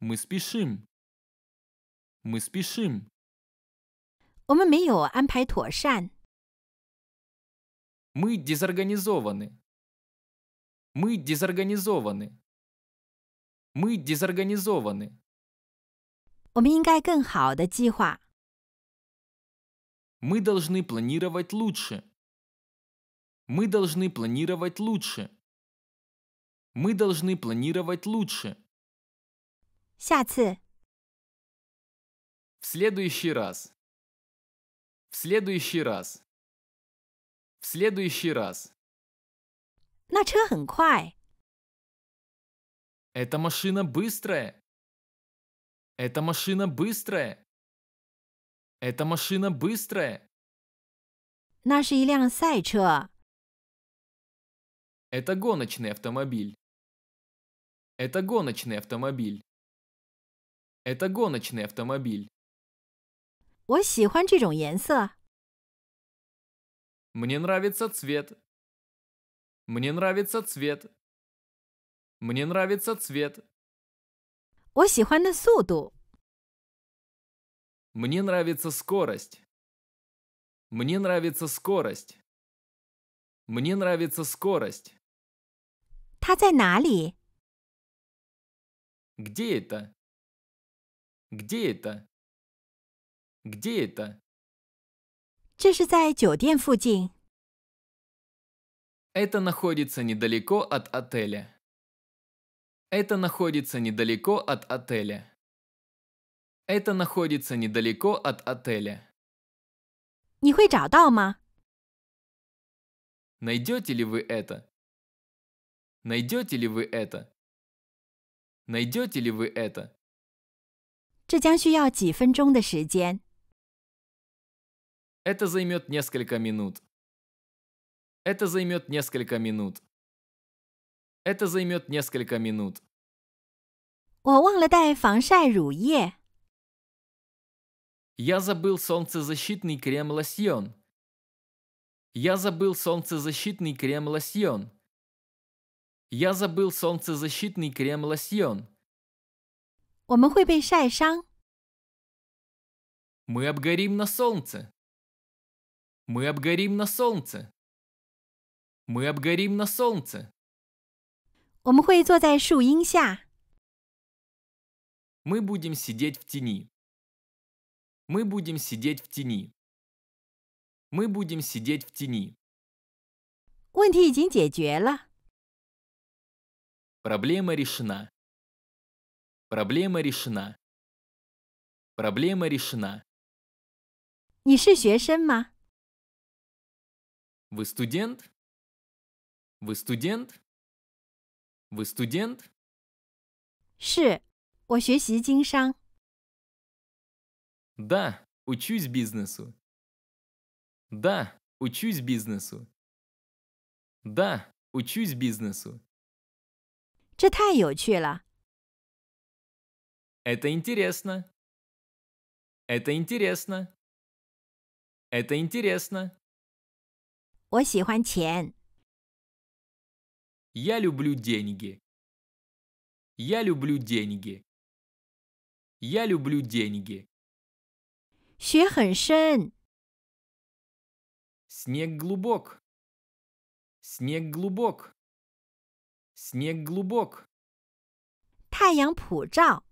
Мы спешим. Мы спешим. Мы дезорганизованы. Мы дезорганизованы. Мы дезорганизованы. Мы должны планировать лучше. Мы должны планировать лучше. Мы должны планировать лучше. 下次。В следующий раз. В следующий раз. В следующий раз. 那车很快。Эта машина быстрая. Эта машина быстрая. Эта машина быстрая. 那是一辆赛车。Это гоночный автомобиль. Это гоночный автомобиль. Это гоночный автомобиль. Мне нравится цвет. Мне нравится цвет. Мне нравится цвет. Мне нравится скорость. Мне нравится скорость. Мне нравится скорость. Где это? Где это? Где это? Это находится недалеко от отеля. Это находится недалеко от отеля. Это находится недалеко от отеля. Найдете ли вы это? Найдете ли вы это? Найдете ли вы это? 这将需要几分钟的时间。Это займет несколько минут. Это займет несколько минут. Это займет несколько минут. 我忘了带防晒乳液。Я забыл солнцезащитный крем-лосьон. Я забыл солнцезащитный крем-лосьон. Я забыл солнцезащитный крем-лосьон. 我们会被晒伤。Мы обгорим на солнце. Мы обгорим на солнце. Мы обгорим на солнце. Мы будем сидеть в тени. Мы будем сидеть в тени. Мы будем сидеть в тени. Проблема решена. Проблема решена. Проблема решена. Вы студент? Вы студент? Вы студент? 是，我学习经商。Да, учусь бизнесу. Да, учусь бизнесу. Да, учусь бизнесу. 这太有趣了，это интересно. Это интересно. Это интересно. Я люблю деньги. Я люблю деньги. Я люблю деньги. Снег глубок. Снег глубок. Снег глубок. 太阳普照。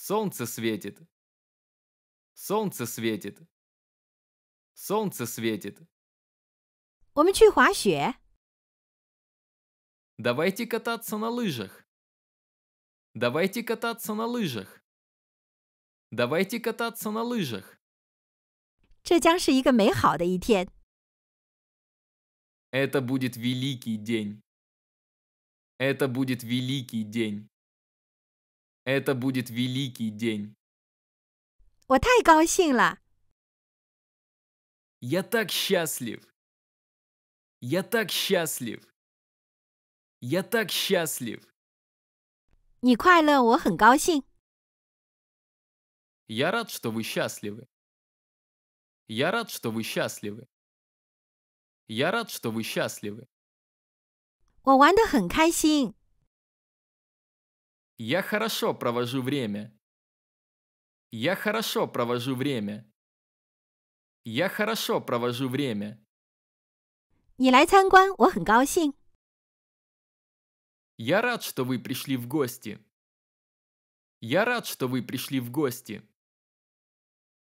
Солнце светит. Солнце светит. Солнце светит. Давайте кататься на лыжах. Давайте кататься на лыжах. Давайте кататься на лыжах. Это будет великий день. Это будет великий день. Это будет великий день. Я так счастлив. Я так счастлив. Я так счастлив. 你快乐，我很高兴。Я рад, что вы счастливы. Я рад, что вы счастливы. Я рад, что вы счастливы. 我玩得很开心。я хорошо провожу время. Я хорошо провожу время. Я хорошо провожу время. 你来参观，我很高兴。Я рад, что вы пришли в гости. Я рад, что вы пришли в гости.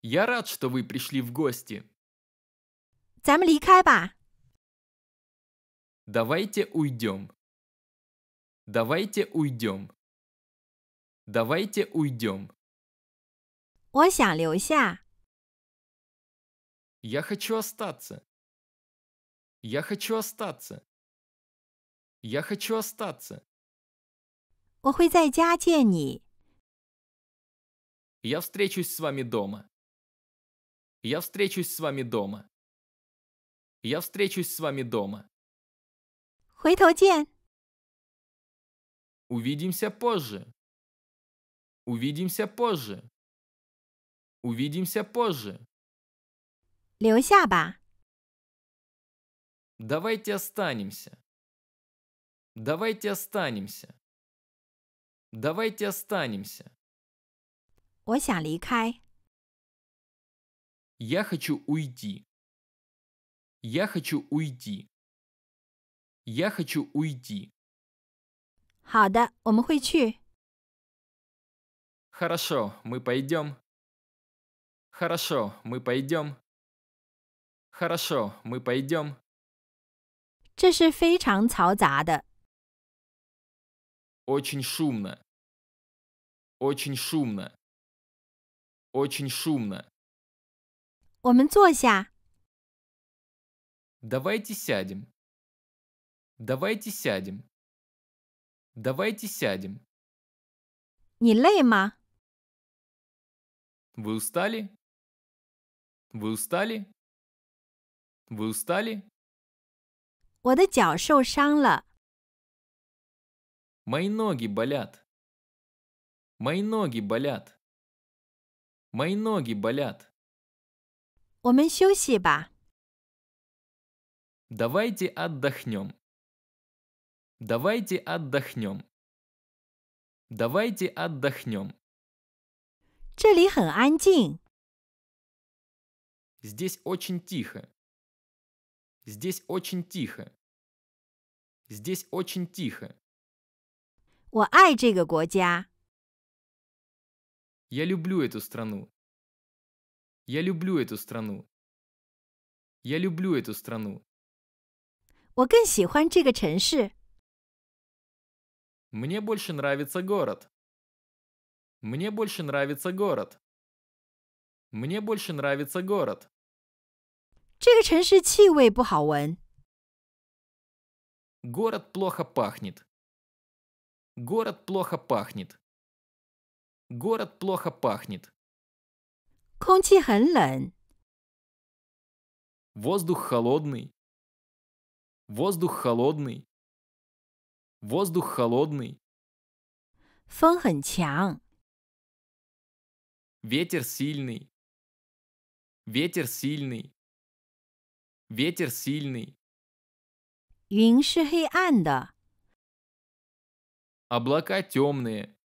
Я рад, что вы пришли в гости. 咱们离开吧。Давайте уйдем. Давайте уйдем. Давайте уйдем. Я хочу остаться. Я хочу остаться. Я хочу остаться. Я встречусь с вами дома. Я встречусь с вами дома. Я встречусь с вами дома. Увидимся позже. Увидимся позже. Увидимся позже. Давайте останемся. Давайте останемся. Давайте останемся. Я хочу уйти. Я хочу уйти. Я хочу уйти. 好的，我们会去。Хорошо, мы пойдем. Хорошо, мы пойдем. Хорошо, мы пойдем. Очень шумно. Очень шумно. Очень шумно. 我们坐下。Давайте сядем. Давайте сядем. Давайте сядем. 你累吗？вы устали? Вы устали? Вы устали? 我的脚受伤了。Мои ноги болят. Мои ноги болят. Мои ноги болят. 我们休息吧。Давайте отдохнем. Давайте отдохнем. Давайте отдохнем. 这里很安静。Здесь очень тихо. Здесь очень тихо. Здесь очень тихо. 我爱这个国家。Я люблю эту страну. Я люблю эту страну. Я люблю эту страну. 我更喜欢这个城市。Мне больше нравится город. Мне больше нравится город. Мне больше нравится город. 这个城市气味不好闻。Город плохо пахнет. Город плохо пахнет. Город плохо пахнет. 空气很冷。Воздух холодный. Воздух холодный. Воздух холодный. 风很强。Ветер сильный. Ветер сильный. Ветер сильный. 云是黑暗的。Облака темные.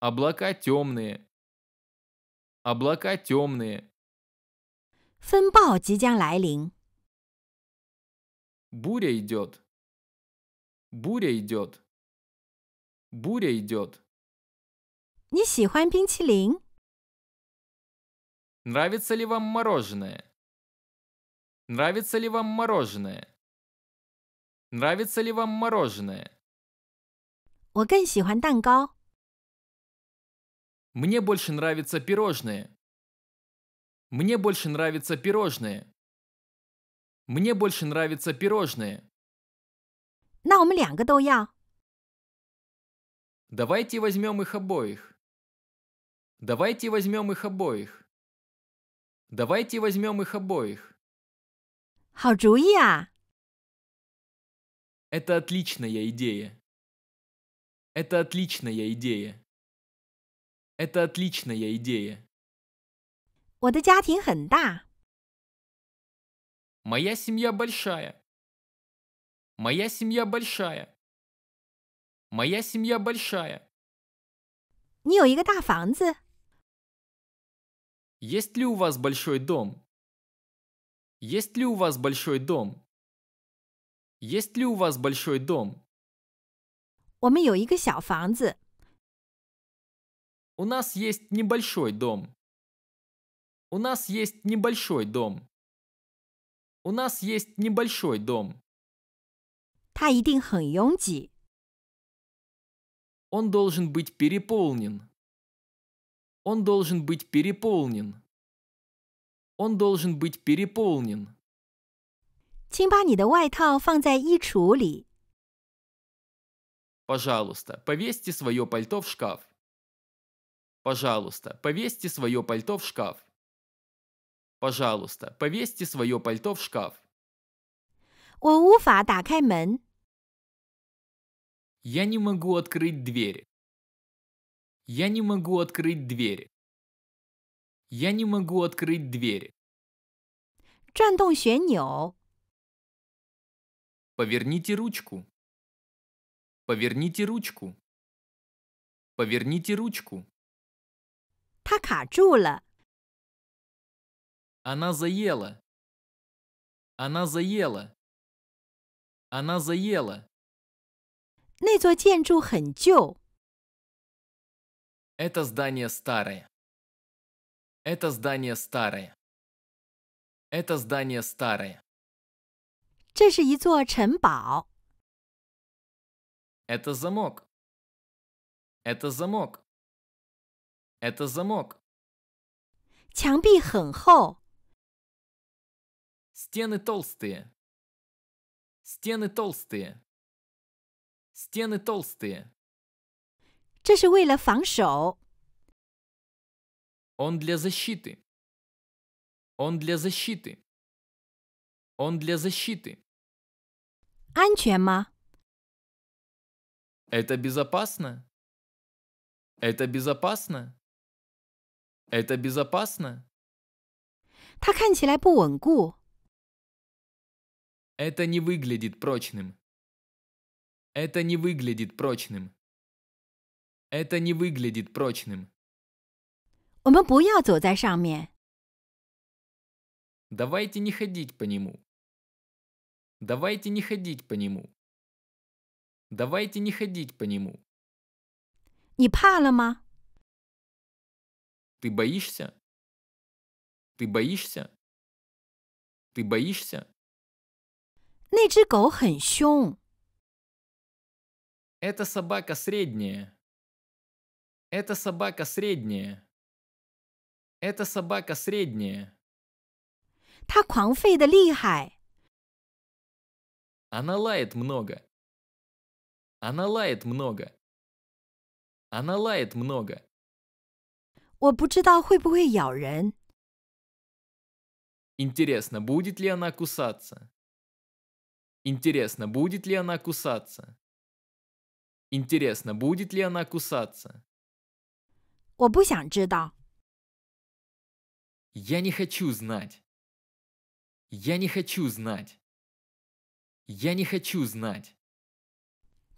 Облака темные. Облака темные. 风暴即将来临。Буря идет. Буря идет. Буря идет. 你喜欢冰淇淋？Нравится ли вам мороженое? Нравится ли вам мороженое? Нравится ли вам мороженое? 我更喜欢蛋糕。Мне больше нравится пирожное. Мне больше нравится пирожное. Мне больше нравится пирожное. 那我们两个都要。Давайте ну, возьмем их обоих. Давайте возьмем их обоих. Давайте возьмем их обоих. Это отличная идея. Это отличная идея. Это отличная идея. Моя семья большая. Моя семья большая. Моя семья большая. 你有一个大房子，есть ли у вас большой дом? Есть ли у вас большой дом? Есть ли у вас большой дом? У нас есть небольшой дом. У нас есть небольшой дом. У нас есть небольшой дом. Он должен быть переполнен. Он должен быть переполнен. Он должен быть переполнен. Пожалуйста, повесьте свое пальто в шкаф. Пожалуйста, повесьте свое пальто в шкаф. Пожалуйста, повесьте свое пальто в шкаф. Я не могу открыть дверь. Я не могу открыть двери. Я не могу открыть двери. 转动旋钮。Поверните ручку. Поверните ручку. Поверните ручку. 他卡住了。Она заела. Она заела. Она заела. 那座建筑很旧。это здание старое. Это здание старое. Это здание старое. 这是一座城堡。Это замок. Это замок. Это замок. 墙壁很厚。Стены толстые. Стены толстые. Стены толстые. 这是为了防守。Он для защиты. Он для защиты. Он для защиты. 安全吗？Это безопасно? Это безопасно? Это безопасно? 它看起来不稳固。Это не выглядит прочным. Это не выглядит прочным. Это не выглядит прочным. 我们不要走在上面。Давайте не ходить по нему. Давайте не ходить по нему. Давайте не ходить по нему. 你怕了吗？Ты боишься? Ты боишься? Ты боишься? 那只狗很凶。Эта собака средняя. Эта собака средняя. Эта собака средняя. Она лает много. Она лает много. Она лает много. Интересно, будет ли она кусаться? Интересно, будет ли она кусаться? Интересно, будет ли она кусаться? 我不想知道。Я не хочу знать. Я не хочу знать. Я не хочу знать.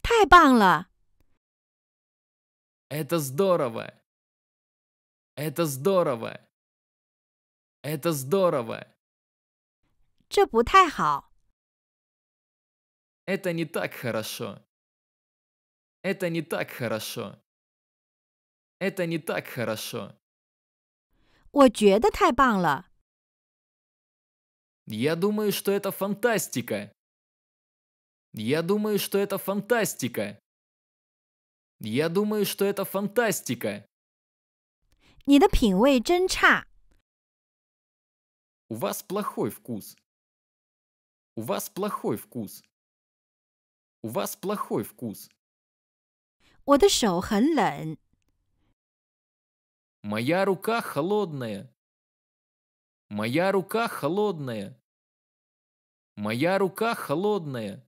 太棒了！Это здорово. Это здорово. Это здорово. 这不太好。Это не так хорошо. Это не так хорошо. Это не так хорошо. Я думаю, что это фантастика. Я думаю, что это фантастика. Я думаю, что это фантастика. У вас плохой вкус. У вас плохой вкус. У вас плохой вкус. 我的手很冷。Моя рука холодная. Моя рука холодная. Моя рука холодная.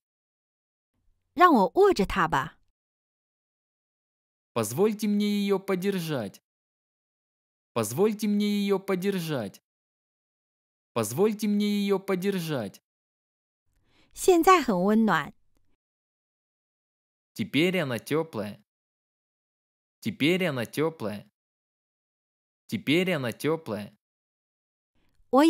让我握着它吧。Позвольте мне ее подержать. Позвольте мне ее подержать. Позвольте мне ее подержать. Теперь она теплая. Теперь она теплая. Теперь она теплая. У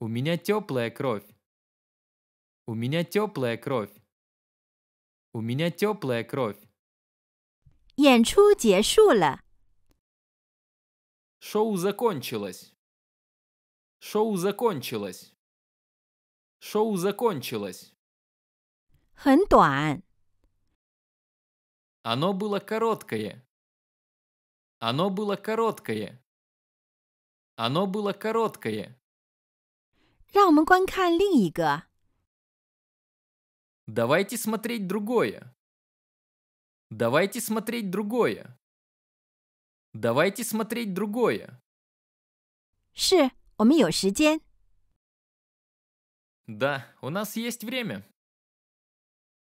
меня теплая кровь. У меня теплая кровь. У меня теплая кровь. 演出结束了，Шоу закончилось. Шоу закончилось. Шоу закончилось. 很短，Оно было короткое. Оно было короткое. Оно было короткое. Давайте смотреть другое. Давайте смотреть другое. Давайте смотреть другое. Да, у нас есть время.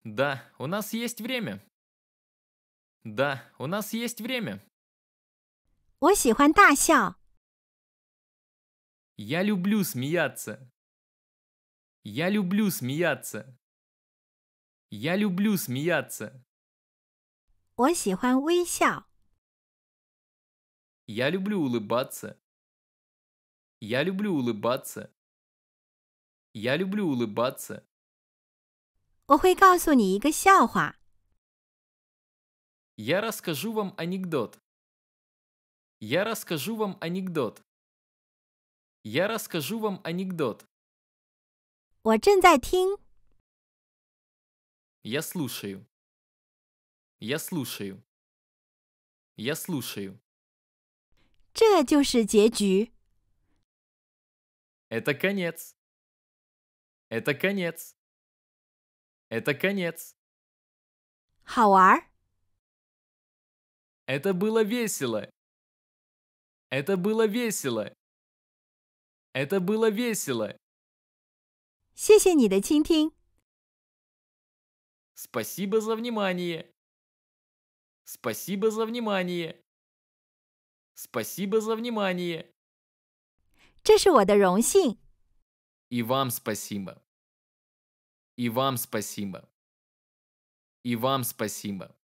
Да, у нас есть время. Да, у нас есть время. 我喜欢大笑。Я люблю смеяться. Я люблю смеяться. Я люблю смеяться. 我喜欢微笑。Я люблю улыбаться. Я люблю улыбаться. Я люблю улыбаться. 我会告诉你一个笑话。Я расскажу вам анекдот. Я расскажу вам анекдот. Я расскажу вам анекдот. Я слушаю. Я слушаю. Я слушаю. Это конец. Это конец. Это конец. Это было весело. Это было весело. Это было весело. Спасибо за внимание. Спасибо за внимание. Спасибо за внимание. И вам спасибо. И вам спасибо. И вам спасибо.